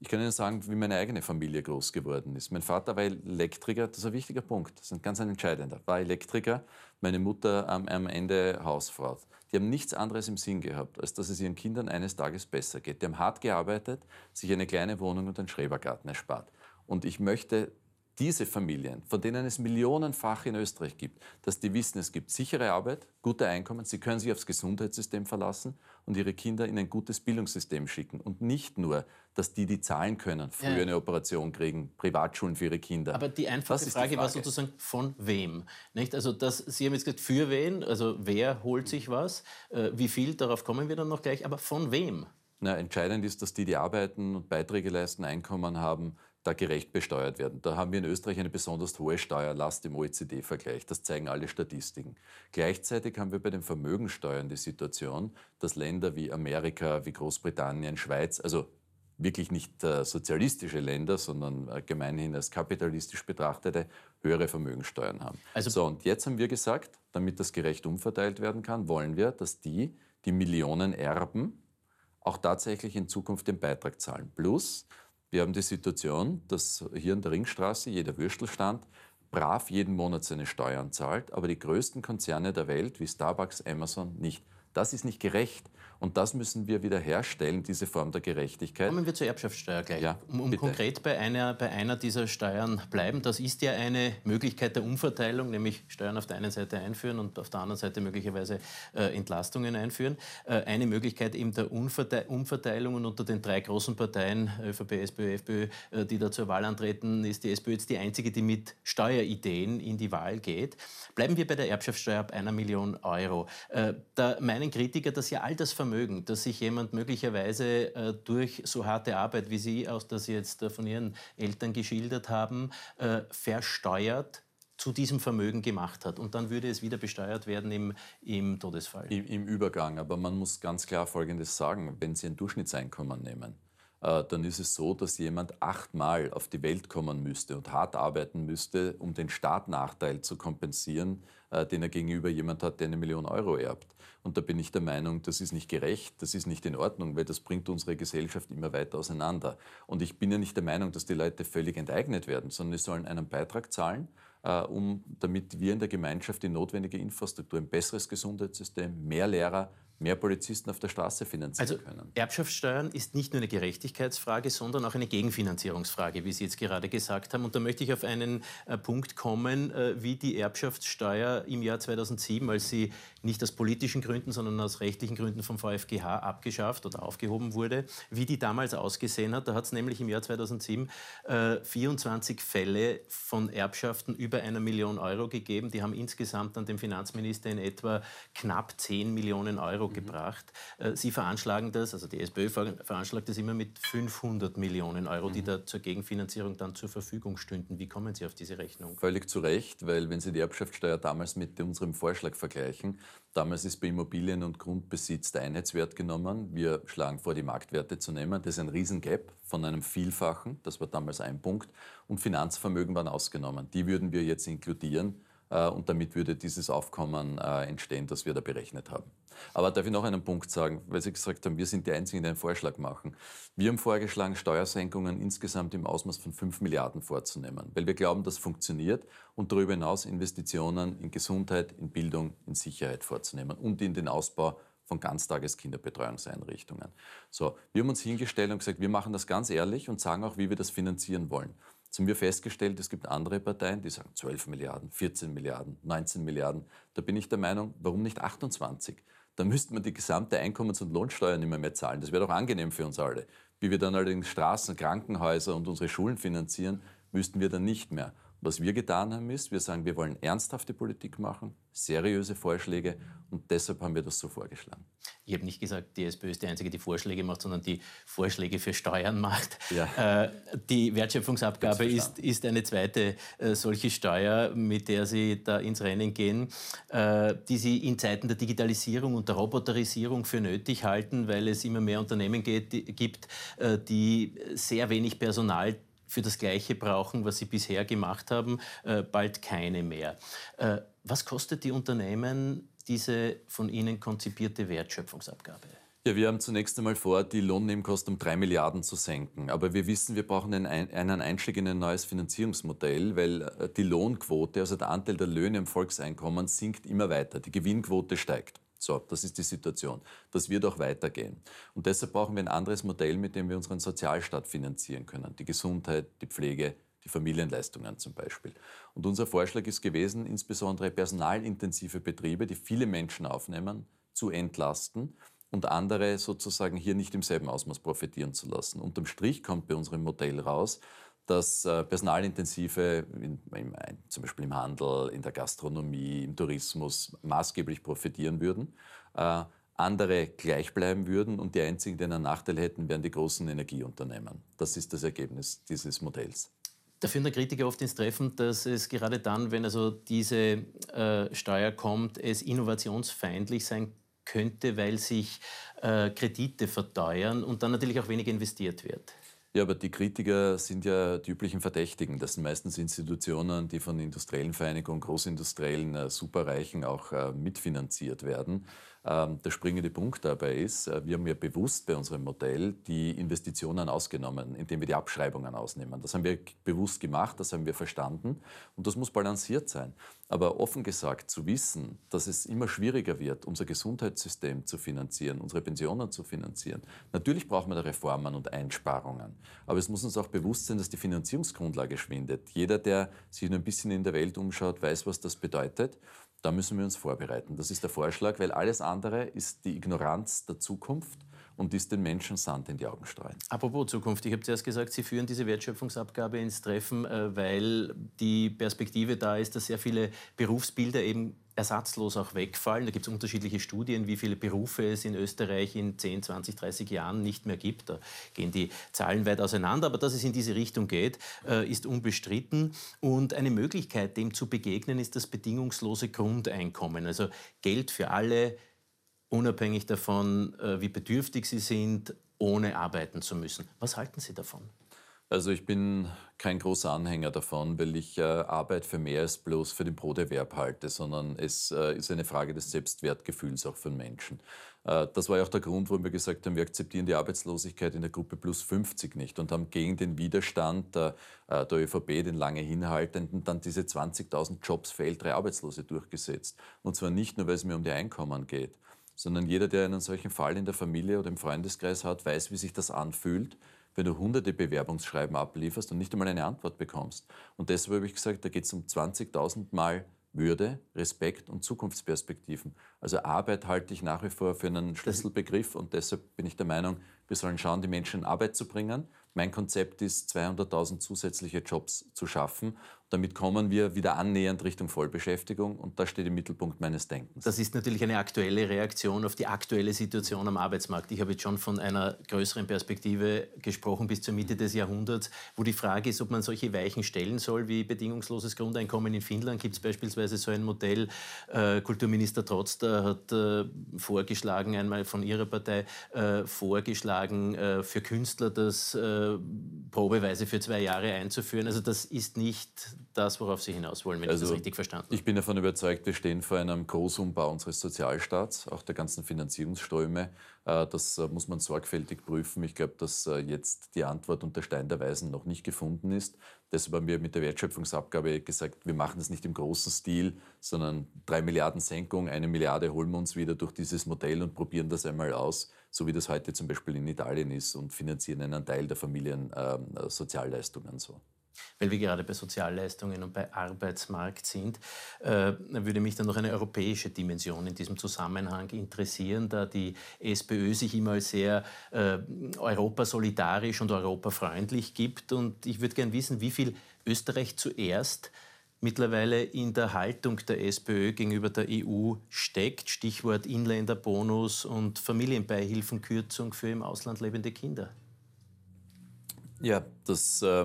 Ich kann Ihnen sagen, wie meine eigene Familie groß geworden ist. Mein Vater war Elektriker, das ist ein wichtiger Punkt, das ist ein ganz ein entscheidender. War Elektriker, meine Mutter am, am Ende Hausfrau. Die haben nichts anderes im Sinn gehabt, als dass es ihren Kindern eines Tages besser geht. Die haben hart gearbeitet, sich eine kleine Wohnung und einen Schrebergarten erspart. Und ich möchte diese Familien, von denen es millionenfach in Österreich gibt, dass die wissen, es gibt sichere Arbeit, gute Einkommen, sie können sich aufs Gesundheitssystem verlassen und ihre Kinder in ein gutes Bildungssystem schicken. Und nicht nur, dass die, die zahlen können, früher ja. eine Operation kriegen, Privatschulen für ihre Kinder. Aber die einfache Frage, die Frage, war sozusagen von wem. Nicht? Also das, Sie haben jetzt gesagt, für wen, also wer holt sich was, äh, wie viel, darauf kommen wir dann noch gleich, aber von wem? Na, entscheidend ist, dass die, die arbeiten und Beiträge leisten, Einkommen haben, da gerecht besteuert werden. Da haben wir in Österreich eine besonders hohe Steuerlast im OECD-Vergleich. Das zeigen alle Statistiken. Gleichzeitig haben wir bei den Vermögensteuern die Situation, dass Länder wie Amerika, wie Großbritannien, Schweiz, also wirklich nicht äh, sozialistische Länder, sondern äh, gemeinhin als kapitalistisch betrachtete, höhere Vermögensteuern haben. Also so, und jetzt haben wir gesagt, damit das gerecht umverteilt werden kann, wollen wir, dass die, die Millionen erben, auch tatsächlich in Zukunft den Beitrag zahlen. Plus, wir haben die Situation, dass hier in der Ringstraße jeder Würstelstand brav jeden Monat seine Steuern zahlt, aber die größten Konzerne der Welt wie Starbucks, Amazon nicht. Das ist nicht gerecht. Und das müssen wir wiederherstellen, diese Form der Gerechtigkeit. Kommen wir zur Erbschaftssteuer gleich. Ja, um, um konkret bei einer, bei einer dieser Steuern bleiben, das ist ja eine Möglichkeit der Umverteilung, nämlich Steuern auf der einen Seite einführen und auf der anderen Seite möglicherweise äh, Entlastungen einführen. Äh, eine Möglichkeit eben der Umverte Umverteilung und unter den drei großen Parteien, ÖVP, SPÖ, FPÖ, äh, die da zur Wahl antreten, ist die SPÖ jetzt die einzige, die mit Steuerideen in die Wahl geht. Bleiben wir bei der Erbschaftssteuer ab einer Million Euro. Äh, da meinen Kritiker, dass ja all das Vermögen Vermögen, das sich jemand möglicherweise äh, durch so harte Arbeit, wie Sie auch das jetzt äh, von Ihren Eltern geschildert haben, äh, versteuert, zu diesem Vermögen gemacht hat. Und dann würde es wieder besteuert werden im, im Todesfall. Im, Im, Übergang. Aber man muss ganz klar Folgendes sagen. Wenn Sie ein Durchschnittseinkommen nehmen, äh, dann ist es so, dass jemand achtmal auf die Welt kommen müsste und hart arbeiten müsste, um den Staatnachteil zu kompensieren, äh, den er gegenüber jemand hat, der eine Million Euro erbt. Und da bin ich der Meinung, das ist nicht gerecht, das ist nicht in Ordnung, weil das bringt unsere Gesellschaft immer weiter auseinander. Und ich bin ja nicht der Meinung, dass die Leute völlig enteignet werden, sondern sie sollen einen Beitrag zahlen, äh, um, damit wir in der Gemeinschaft die notwendige Infrastruktur, ein besseres Gesundheitssystem, mehr Lehrer, mehr Polizisten auf der Straße finanzieren also, können. Erbschaftssteuern ist nicht nur eine Gerechtigkeitsfrage, sondern auch eine Gegenfinanzierungsfrage, wie Sie jetzt gerade gesagt haben. Und da möchte ich auf einen äh, Punkt kommen, äh, wie die Erbschaftssteuer im Jahr 2007, als sie nicht aus politischen Gründen, sondern aus rechtlichen Gründen vom VfGH abgeschafft oder aufgehoben wurde, wie die damals ausgesehen hat. Da hat es nämlich im Jahr 2007 äh, 24 Fälle von Erbschaften über einer Million Euro gegeben. Die haben insgesamt an den Finanzminister in etwa knapp 10 Millionen Euro mhm. gebracht. Äh, Sie veranschlagen das, also die SPÖ veranschlagt das immer mit 500 Millionen Euro, mhm. die da zur Gegenfinanzierung dann zur Verfügung stünden. Wie kommen Sie auf diese Rechnung? Völlig zu Recht, weil wenn Sie die Erbschaftssteuer damals mit unserem Vorschlag vergleichen, damals ist bei Immobilien und Grundbesitz der Einheitswert genommen. Wir schlagen vor, die Marktwerte zu nehmen. Das ist ein Riesengap von einem Vielfachen, das war damals ein Punkt, und Finanzvermögen waren ausgenommen. Die würden wir jetzt inkludieren äh, und damit würde dieses Aufkommen äh, entstehen, das wir da berechnet haben. Aber darf ich noch einen Punkt sagen, weil Sie gesagt haben, wir sind die Einzigen, die einen Vorschlag machen. Wir haben vorgeschlagen, Steuersenkungen insgesamt im Ausmaß von 5 Milliarden vorzunehmen, weil wir glauben, das funktioniert und darüber hinaus Investitionen in Gesundheit, in Bildung, in Sicherheit vorzunehmen und in den Ausbau von Ganztageskinderbetreuungseinrichtungen. So, wir haben uns hingestellt und gesagt, wir machen das ganz ehrlich und sagen auch, wie wir das finanzieren wollen. Jetzt haben wir festgestellt, es gibt andere Parteien, die sagen 12 Milliarden, 14 Milliarden, 19 Milliarden. Da bin ich der Meinung, warum nicht 28? Da müsste man die gesamte Einkommens- und Lohnsteuer nicht mehr, mehr zahlen. Das wäre doch angenehm für uns alle. Wie wir dann allerdings Straßen, Krankenhäuser und unsere Schulen finanzieren, müssten wir dann nicht mehr. Was wir getan haben ist, wir sagen, wir wollen ernsthafte Politik machen, seriöse Vorschläge und deshalb haben wir das so vorgeschlagen. Ich habe nicht gesagt, die SPÖ ist die Einzige, die Vorschläge macht, sondern die Vorschläge für Steuern macht. Ja. Äh, die Wertschöpfungsabgabe ist, ist, eine zweite äh, solche Steuer, mit der Sie da ins Rennen gehen, äh, die Sie in Zeiten der Digitalisierung und der Roboterisierung für nötig halten, weil es immer mehr Unternehmen geht, die, gibt, äh, die sehr wenig Personal für das Gleiche brauchen, was sie bisher gemacht haben, äh, bald keine mehr. Äh, was kostet die Unternehmen diese von Ihnen konzipierte Wertschöpfungsabgabe? Ja, wir haben zunächst einmal vor, die Lohnnebenkosten um drei Milliarden zu senken. Aber wir wissen, wir brauchen einen Einstieg in ein neues Finanzierungsmodell, weil äh, die Lohnquote, also der Anteil der Löhne im Volkseinkommen, sinkt immer weiter. Die Gewinnquote steigt. So, das ist die Situation. Das wird auch weitergehen. Und deshalb brauchen wir ein anderes Modell, mit dem wir unseren Sozialstaat finanzieren können. Die Gesundheit, die Pflege, die Familienleistungen zum Beispiel. Und unser Vorschlag ist gewesen, insbesondere personalintensive Betriebe, die viele Menschen aufnehmen, zu entlasten und andere sozusagen hier nicht im selben Ausmaß profitieren zu lassen. Unterm Strich kommt bei unserem Modell raus, dass äh, personalintensive, zum Beispiel im Handel, in der Gastronomie, im Tourismus maßgeblich profitieren würden. Äh, andere gleich bleiben würden und die einzigen, die einen Nachteil hätten, wären die großen Energieunternehmen. Das ist das Ergebnis dieses Modells. Da führen der Kritiker oft ins Treffen, dass es gerade dann, wenn also diese äh, Steuer kommt, es innovationsfeindlich sein könnte, weil sich Kredite verteuern und dann natürlich auch weniger investiert wird. Ja, aber die Kritiker sind ja die üblichen Verdächtigen. Das sind meistens Institutionen, die von industriellen Vereinigungen, Großindustriellen, äh, Superreichen auch äh, mitfinanziert werden. Ähm, der springende Punkt dabei ist, äh, wir haben ja bewusst bei unserem Modell die Investitionen ausgenommen, indem wir die Abschreibungen ausnehmen. Das haben wir bewusst gemacht, das haben wir verstanden und das muss balanciert sein. Aber offen gesagt, zu wissen, dass es immer schwieriger wird, unser Gesundheitssystem zu finanzieren, unsere Pensionen zu finanzieren, natürlich brauchen wir da Reformen und Einsparungen. Aber es muss uns auch bewusst sein, dass die Finanzierungsgrundlage schwindet. Jeder, der sich nur ein bisschen in der Welt umschaut, weiß, was das bedeutet. Da müssen wir uns vorbereiten. Das ist der Vorschlag, weil alles andere ist die Ignoranz der Zukunft und ist den Menschen Sand in die Augen streuen. Apropos Zukunft, ich habe zuerst gesagt, Sie führen diese Wertschöpfungsabgabe ins Treffen, äh, weil die Perspektive da ist, dass sehr viele Berufsbilder eben ersatzlos auch wegfallen. Da gibt es unterschiedliche Studien, wie viele Berufe es in Österreich in 10, 20, 30 Jahren nicht mehr gibt. Da gehen die Zahlen weit auseinander, aber dass es in diese Richtung geht, äh, ist unbestritten. Und eine Möglichkeit, dem zu begegnen, ist das bedingungslose Grundeinkommen. Also Geld für alle, unabhängig davon, äh, wie bedürftig sie sind, ohne arbeiten zu müssen. Was halten Sie davon? Also ich bin kein großer Anhänger davon, weil ich äh, Arbeit für mehr als bloß für den Broterwerb halte, sondern es äh, ist eine Frage des Selbstwertgefühls auch von Menschen. Äh, das war ja auch der Grund, warum wir gesagt haben, wir akzeptieren die Arbeitslosigkeit in der Gruppe plus 50 nicht und haben gegen den Widerstand der, äh, der ÖVP, den lange hinhaltenden, dann diese 20.000 Jobs für ältere Arbeitslose durchgesetzt. Und zwar nicht nur, weil es mir um die Einkommen geht, sondern jeder, der einen solchen Fall in der Familie oder im Freundeskreis hat, weiß, wie sich das anfühlt, wenn du hunderte Bewerbungsschreiben ablieferst und nicht einmal eine Antwort bekommst. Und deshalb habe ich gesagt, da geht es um 20.000 Mal Würde, Respekt und Zukunftsperspektiven. Also Arbeit halte ich nach wie vor für einen Schlüsselbegriff und deshalb bin ich der Meinung, wir sollen schauen, die Menschen in Arbeit zu bringen. Mein Konzept ist, 200.000 zusätzliche Jobs zu schaffen damit kommen wir wieder annähernd Richtung Vollbeschäftigung und da steht im Mittelpunkt meines Denkens. Das ist natürlich eine aktuelle Reaktion auf die aktuelle Situation am Arbeitsmarkt. Ich habe jetzt schon von einer größeren Perspektive gesprochen bis zur Mitte des Jahrhunderts, wo die Frage ist, ob man solche Weichen stellen soll wie bedingungsloses Grundeinkommen. In Finnland gibt es beispielsweise so ein Modell. Äh, Kulturminister Trotzter hat äh, vorgeschlagen, einmal von ihrer Partei äh, vorgeschlagen, für Künstler das Probeweise für zwei Jahre einzuführen. Also das ist nicht das, worauf Sie hinaus wollen, wenn also, ich das also, richtig verstanden habe. Ich bin davon überzeugt, wir stehen vor einem Großumbau unseres Sozialstaats, auch der ganzen Finanzierungsströme. Äh, das äh, muss man sorgfältig prüfen. Ich glaube, dass äh, jetzt die Antwort unter Stein der Weisen noch nicht gefunden ist. Deshalb haben wir mit der Wertschöpfungsabgabe gesagt, wir machen das nicht im großen Stil, sondern drei Milliarden Senkung, eine Milliarde holen wir uns wieder durch dieses Modell und probieren das einmal aus, so wie das heute zum Beispiel in Italien ist und finanzieren einen Teil der Familien äh, Sozialleistungen so weil wir gerade bei Sozialleistungen und bei Arbeitsmarkt sind, äh, würde mich dann noch eine europäische Dimension in diesem Zusammenhang interessieren, da die SPÖ sich immer sehr äh, europasolidarisch und europafreundlich gibt. Und ich würde gerne wissen, wie viel Österreich zuerst mittlerweile in der Haltung der SPÖ gegenüber der EU steckt. Stichwort Inländerbonus und Familienbeihilfenkürzung für im Ausland lebende Kinder. Ja, das äh,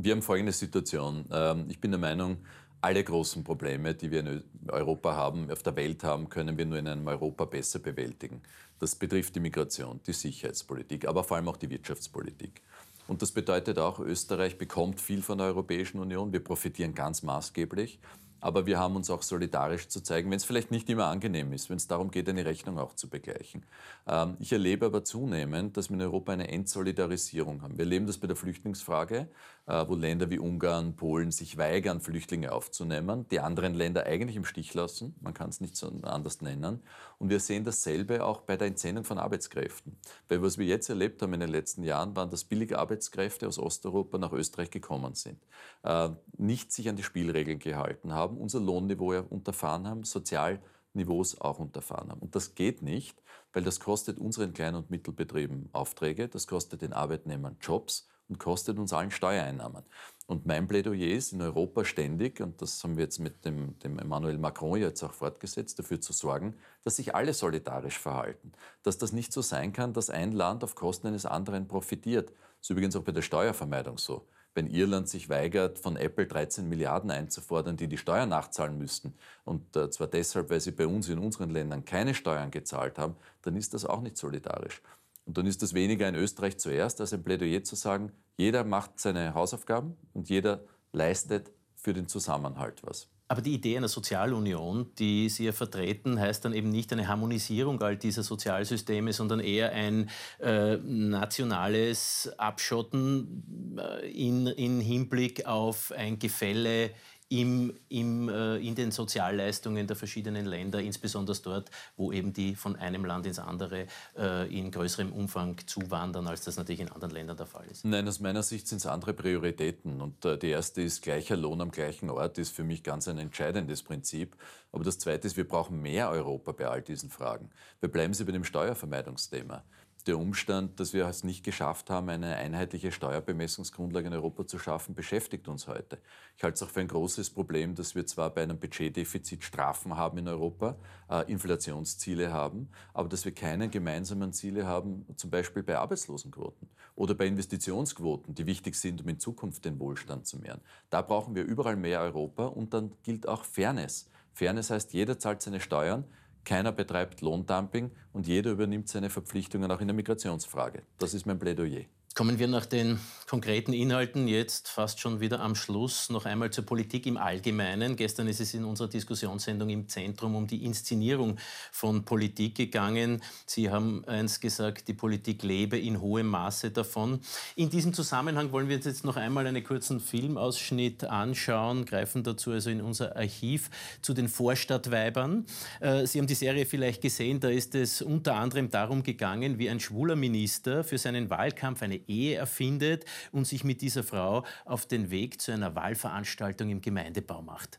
wir haben folgende Situation. Ähm, ich bin der Meinung, alle großen Probleme, die wir in Europa haben, auf der Welt haben, können wir nur in einem Europa besser bewältigen. Das betrifft die Migration, die Sicherheitspolitik, aber vor allem auch die Wirtschaftspolitik. Und das bedeutet auch, Österreich bekommt viel von der Europäischen Union. Wir profitieren ganz maßgeblich. Aber wir haben uns auch solidarisch zu zeigen, wenn es vielleicht nicht immer angenehm ist, wenn es darum geht, eine Rechnung auch zu begleichen. Ähm, ich erlebe aber zunehmend, dass wir in Europa eine Entsolidarisierung haben. Wir erleben das bei der Flüchtlingsfrage. Äh, wo Länder wie Ungarn, Polen sich weigern, Flüchtlinge aufzunehmen, die anderen Länder eigentlich im Stich lassen, man kann es nicht so anders nennen. Und wir sehen dasselbe auch bei der Entsendung von Arbeitskräften. Weil was wir jetzt erlebt haben in den letzten Jahren, waren, dass billige Arbeitskräfte aus Osteuropa nach Österreich gekommen sind, äh, nicht sich an die Spielregeln gehalten haben, unser Lohnniveau unterfahren haben, sozial Niveaus auch unterfahren haben. Und das geht nicht, weil das kostet unseren Klein- und Mittelbetrieben Aufträge, das kostet den Arbeitnehmern Jobs und kostet uns allen Steuereinnahmen. Und mein Plädoyer ist in Europa ständig, und das haben wir jetzt mit dem, dem Emmanuel Macron jetzt auch fortgesetzt, dafür zu sorgen, dass sich alle solidarisch verhalten. Dass das nicht so sein kann, dass ein Land auf Kosten eines anderen profitiert. Das ist übrigens auch bei der Steuervermeidung so. Wenn Irland sich weigert, von Apple 13 Milliarden einzufordern, die die Steuern nachzahlen müssten, und äh, zwar deshalb, weil sie bei uns in unseren Ländern keine Steuern gezahlt haben, dann ist das auch nicht solidarisch. Und dann ist das weniger in Österreich zuerst, als ein Plädoyer zu sagen, jeder macht seine Hausaufgaben und jeder leistet für den Zusammenhalt was. Aber die Idee einer Sozialunion, die Sie ja vertreten, heißt dann eben nicht eine Harmonisierung all dieser Sozialsysteme, sondern eher ein äh, nationales Abschotten äh, in, in Hinblick auf ein Gefälle im, im, äh, in den Sozialleistungen der verschiedenen Länder, insbesondere dort, wo eben die von einem Land ins andere äh, in größerem Umfang zuwandern, als das natürlich in anderen Ländern der Fall ist? Nein, aus meiner Sicht sind es andere Prioritäten. Und äh, die erste ist, gleicher Lohn am gleichen Ort ist für mich ganz ein entscheidendes Prinzip. Aber das zweite ist, wir brauchen mehr Europa bei all diesen Fragen. Wir bleiben Sie bei dem Steuervermeidungsthema der Umstand, dass wir es nicht geschafft haben, eine einheitliche Steuerbemessungsgrundlage in Europa zu schaffen, beschäftigt uns heute. Ich halte es auch für ein großes Problem, dass wir zwar bei einem Budgetdefizit Strafen haben in Europa, äh, Inflationsziele haben, aber dass wir keine gemeinsamen Ziele haben, zum Beispiel bei Arbeitslosenquoten oder bei Investitionsquoten, die wichtig sind, um in Zukunft den Wohlstand zu mehren. Da brauchen wir überall mehr Europa und dann gilt auch Fairness. Fairness heißt, jeder zahlt seine Steuern keiner betreibt Lohndumping und jeder übernimmt seine Verpflichtungen auch in der Migrationsfrage. Das ist mein Plädoyer. Kommen wir nach den konkreten Inhalten jetzt fast schon wieder am Schluss noch einmal zur Politik im Allgemeinen. Gestern ist es in unserer Diskussionssendung im Zentrum um die Inszenierung von Politik gegangen. Sie haben eins gesagt, die Politik lebe in hohem Maße davon. In diesem Zusammenhang wollen wir uns jetzt noch einmal einen kurzen Filmausschnitt anschauen, greifen dazu also in unser Archiv zu den Vorstadtweibern. Äh, Sie haben die Serie vielleicht gesehen, da ist es unter anderem darum gegangen, wie ein schwuler Minister für seinen Wahlkampf eine Ehe erfindet und sich mit dieser Frau auf den Weg zu einer Wahlveranstaltung im Gemeindebau macht.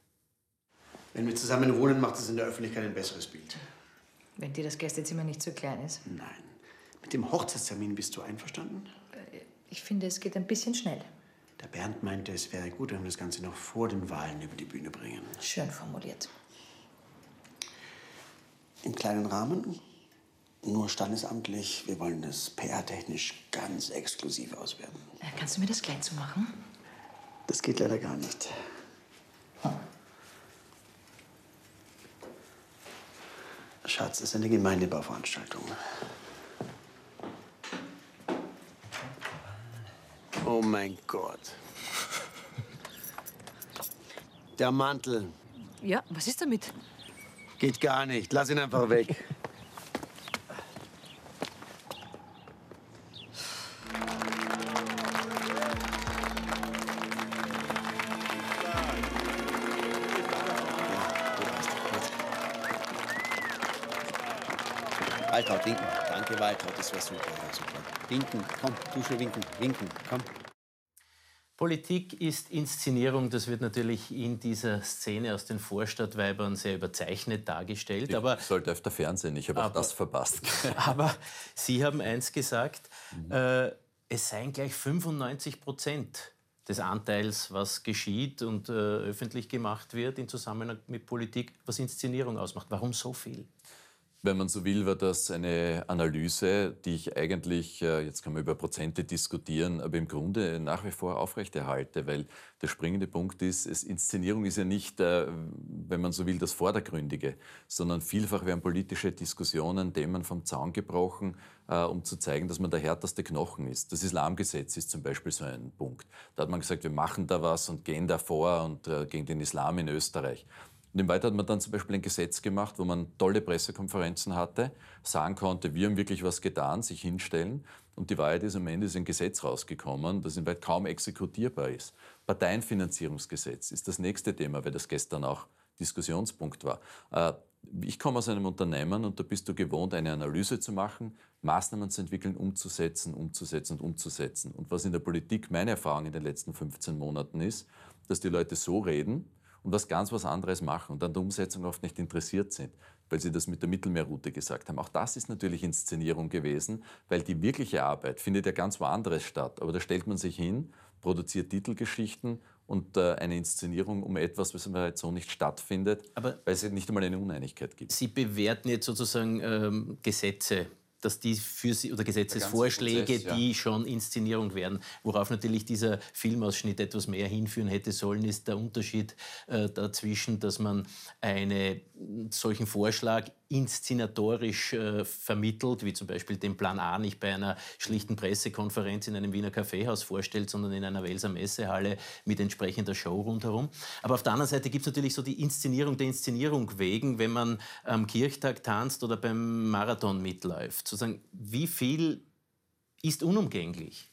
Wenn wir zusammen wohnen, macht es in der Öffentlichkeit ein besseres Bild. Wenn dir das Gästezimmer nicht zu klein ist. Nein. Mit dem Hochzeitstermin bist du einverstanden? Äh, ich finde, es geht ein bisschen schnell. Der Bernd meinte, es wäre gut, wenn wir das Ganze noch vor den Wahlen über die Bühne bringen. Schön formuliert. Im kleinen Rahmen nur standesamtlich. Wir wollen das PR-technisch ganz exklusiv auswerten. Äh, kannst du mir das klein zumachen? Das geht leider gar nicht. Schatz, das ist eine Gemeindebauveranstaltung. Oh mein Gott. Der Mantel. Ja, was ist damit? Geht gar nicht. Lass ihn einfach weg. Drei, Gott, das war super, ja, super. Winken, komm, du winken, winken, komm. Politik ist Inszenierung, das wird natürlich in dieser Szene aus den Vorstadtweibern sehr überzeichnet dargestellt. Ich aber sollte öfter Fernsehen, ich habe auch das verpasst. aber Sie haben eins gesagt, mhm. äh, es seien gleich 95 Prozent des Anteils, was geschieht und äh, öffentlich gemacht wird in Zusammenhang mit Politik, was Inszenierung ausmacht. Warum so viel? Wenn man so will, war das eine Analyse, die ich eigentlich, äh, jetzt kann man über Prozente diskutieren, aber im Grunde nach wie vor aufrechterhalte, weil der springende Punkt ist, es, Inszenierung ist ja nicht, äh, wenn man so will, das Vordergründige, sondern vielfach werden politische Diskussionen Themen vom Zaun gebrochen, äh, um zu zeigen, dass man der härteste Knochen ist. Das Islamgesetz ist zum Beispiel so ein Punkt. Da hat man gesagt, wir machen da was und gehen da vor und gegen den Islam in Österreich. Und im Weiteren hat man dann zum Beispiel ein Gesetz gemacht, wo man tolle Pressekonferenzen hatte, sagen konnte, wir haben wirklich was getan, sich hinstellen. Und die Wahrheit ist, am Ende ist ein Gesetz rausgekommen, das in weit kaum exekutierbar ist. Parteienfinanzierungsgesetz ist das nächste Thema, weil das gestern auch Diskussionspunkt war. Äh, ich komme aus einem Unternehmen und da bist du gewohnt, eine Analyse zu machen, Maßnahmen zu entwickeln, umzusetzen, umzusetzen und umzusetzen. Und was in der Politik meine Erfahrung in den letzten 15 Monaten ist, dass die Leute so reden, und was ganz was anderes machen und an der Umsetzung oft nicht interessiert sind, weil sie das mit der Mittelmeerroute gesagt haben. Auch das ist natürlich Inszenierung gewesen, weil die wirkliche Arbeit findet ja ganz woanders statt. Aber da stellt man sich hin, produziert Titelgeschichten und äh, eine Inszenierung um etwas, was halt so nicht stattfindet, Aber weil es nicht einmal eine Uneinigkeit gibt. Sie bewerten jetzt sozusagen ähm, Gesetze dass die für sie oder Gesetzesvorschläge, Prozess, ja. die schon Inszenierung werden. Worauf natürlich dieser Filmausschnitt etwas mehr hinführen hätte sollen, ist der Unterschied äh, dazwischen, dass man einen solchen Vorschlag inszenatorisch äh, vermittelt, wie zum Beispiel den Plan A nicht bei einer schlichten Pressekonferenz in einem Wiener Kaffeehaus vorstellt, sondern in einer Welser Messehalle mit entsprechender Show rundherum. Aber auf der anderen Seite gibt es natürlich so die Inszenierung der Inszenierung wegen, wenn man am Kirchtag tanzt oder beim Marathon mitläuft. Sozusagen, wie viel ist unumgänglich?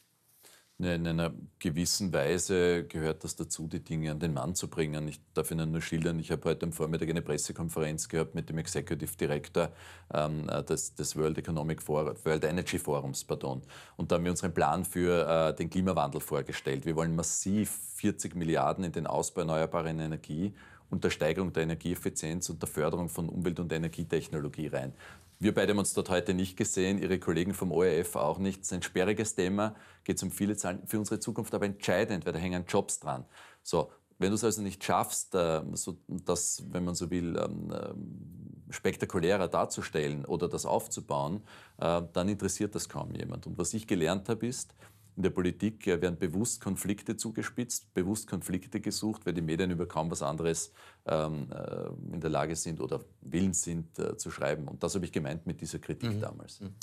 in einer gewissen Weise gehört das dazu, die Dinge an den Mann zu bringen. Ich darf Ihnen nur schildern, ich habe heute am Vormittag eine Pressekonferenz gehabt mit dem Executive Director ähm, äh, des, des, World Economic Forum, World Energy Forums, pardon. Und da haben wir unseren Plan für äh, den Klimawandel vorgestellt. Wir wollen massiv 40 Milliarden in den Ausbau erneuerbarer Energie und der Steigerung der Energieeffizienz und der Förderung von Umwelt- und Energietechnologie rein. Wir beide haben uns dort heute nicht gesehen, Ihre Kollegen vom ORF auch nicht. Es ist ein sperriges Thema, geht um viele Zahlen, für unsere Zukunft aber entscheidend, weil da hängen Jobs dran. So, wenn du es also nicht schaffst, äh, das, wenn man so will, ähm, äh, spektakulärer darzustellen oder das aufzubauen, äh, dann interessiert das kaum jemand. Und was ich gelernt habe, ist, in der Politik äh, werden bewusst Konflikte zugespitzt, bewusst Konflikte gesucht, weil die Medien über kaum was anderes ähm, äh, in der Lage sind oder willens sind äh, zu schreiben. Und das habe ich gemeint mit dieser Kritik mhm. damals. Mhm.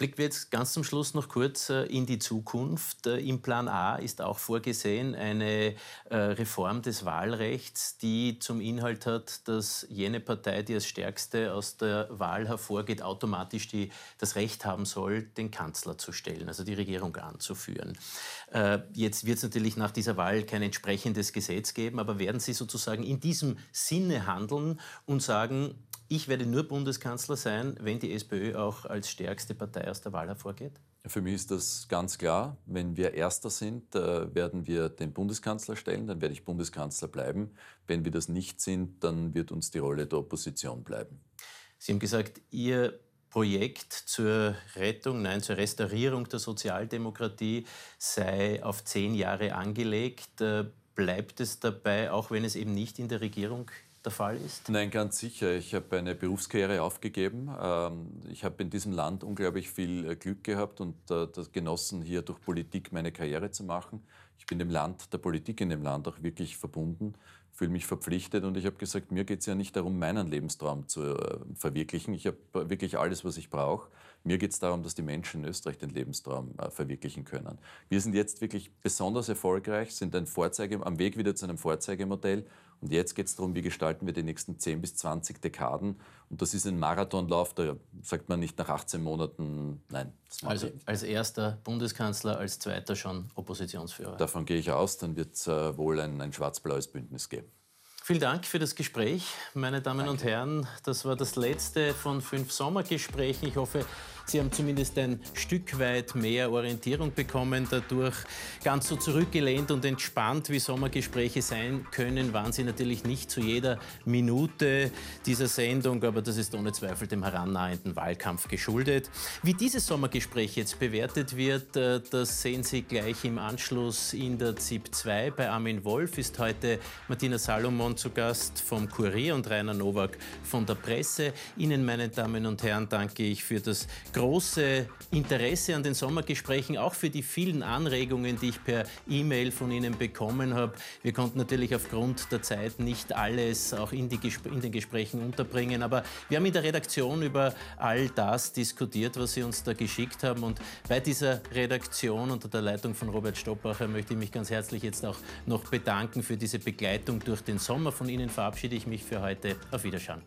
Blicken wir jetzt ganz zum Schluss noch kurz äh, in die Zukunft. Äh, Im Plan A ist auch vorgesehen eine äh, Reform des Wahlrechts, die zum Inhalt hat, dass jene Partei, die als stärkste aus der Wahl hervorgeht, automatisch die, das Recht haben soll, den Kanzler zu stellen, also die Regierung anzuführen. Jetzt wird es natürlich nach dieser Wahl kein entsprechendes Gesetz geben, aber werden Sie sozusagen in diesem Sinne handeln und sagen, ich werde nur Bundeskanzler sein, wenn die SPÖ auch als stärkste Partei aus der Wahl hervorgeht? Für mich ist das ganz klar. Wenn wir Erster sind, äh, werden wir den Bundeskanzler stellen, dann werde ich Bundeskanzler bleiben. Wenn wir das nicht sind, dann wird uns die Rolle der Opposition bleiben. Sie haben gesagt, Ihr Projekt zur Rettung, nein, zur Restaurierung der Sozialdemokratie sei auf zehn Jahre angelegt. Äh, bleibt es dabei, auch wenn es eben nicht in der Regierung der Fall ist? Nein, ganz sicher. Ich habe eine Berufskarriere aufgegeben. Ähm, ich habe in diesem Land unglaublich viel äh, Glück gehabt und äh, das genossen, hier durch Politik meine Karriere zu machen. Ich bin dem Land, der Politik in dem Land auch wirklich verbunden, fühle mich verpflichtet und ich habe gesagt, mir geht es ja nicht darum, meinen Lebenstraum zu äh, verwirklichen. Ich habe wirklich alles, was ich brauche. Mir geht es darum, dass die Menschen in Österreich den Lebenstraum verwirklichen können. Wir sind jetzt wirklich besonders erfolgreich, sind ein Vorzeige, am Weg wieder zu einem Vorzeigemodell und jetzt geht es darum, wie gestalten wir die nächsten 10 bis 20 Dekaden. Und das ist ein Marathonlauf, da sagt man nicht nach 18 Monaten, nein. also eh als erster Bundeskanzler, als zweiter schon Oppositionsführer. Davon gehe ich aus, dann wird es äh, wohl ein, ein schwarz-blaues Bündnis geben. Vielen Dank für das Gespräch, meine Damen Danke. und Herren. Das war das letzte von fünf Sommergesprächen. Ich hoffe, Sie haben zumindest ein Stück weit mehr Orientierung bekommen, dadurch ganz so zurückgelehnt und entspannt, wie Sommergespräche sein können, waren Sie natürlich nicht zu jeder Minute dieser Sendung, aber das ist ohne Zweifel dem herannahenden Wahlkampf geschuldet. Wie dieses Sommergespräch jetzt bewertet wird, äh, das sehen Sie gleich im Anschluss in der ZIP 2. Bei Armin Wolf ist heute Martina Salomon zu Gast vom Kurier und Rainer Nowak von der Presse. Ihnen, meine Damen und Herren, danke ich für das große große Interesse an den Sommergesprächen, auch für die vielen Anregungen, die ich per E-Mail von Ihnen bekommen habe. Wir konnten natürlich aufgrund der Zeit nicht alles auch in, in, den Gesprächen unterbringen, aber wir haben in der Redaktion über all das diskutiert, was Sie uns da geschickt haben. Und bei dieser Redaktion unter der Leitung von Robert Stoppacher möchte ich mich ganz herzlich jetzt auch noch bedanken für diese Begleitung durch den Sommer. Von Ihnen verabschiede ich mich für heute. Auf Wiederschauen.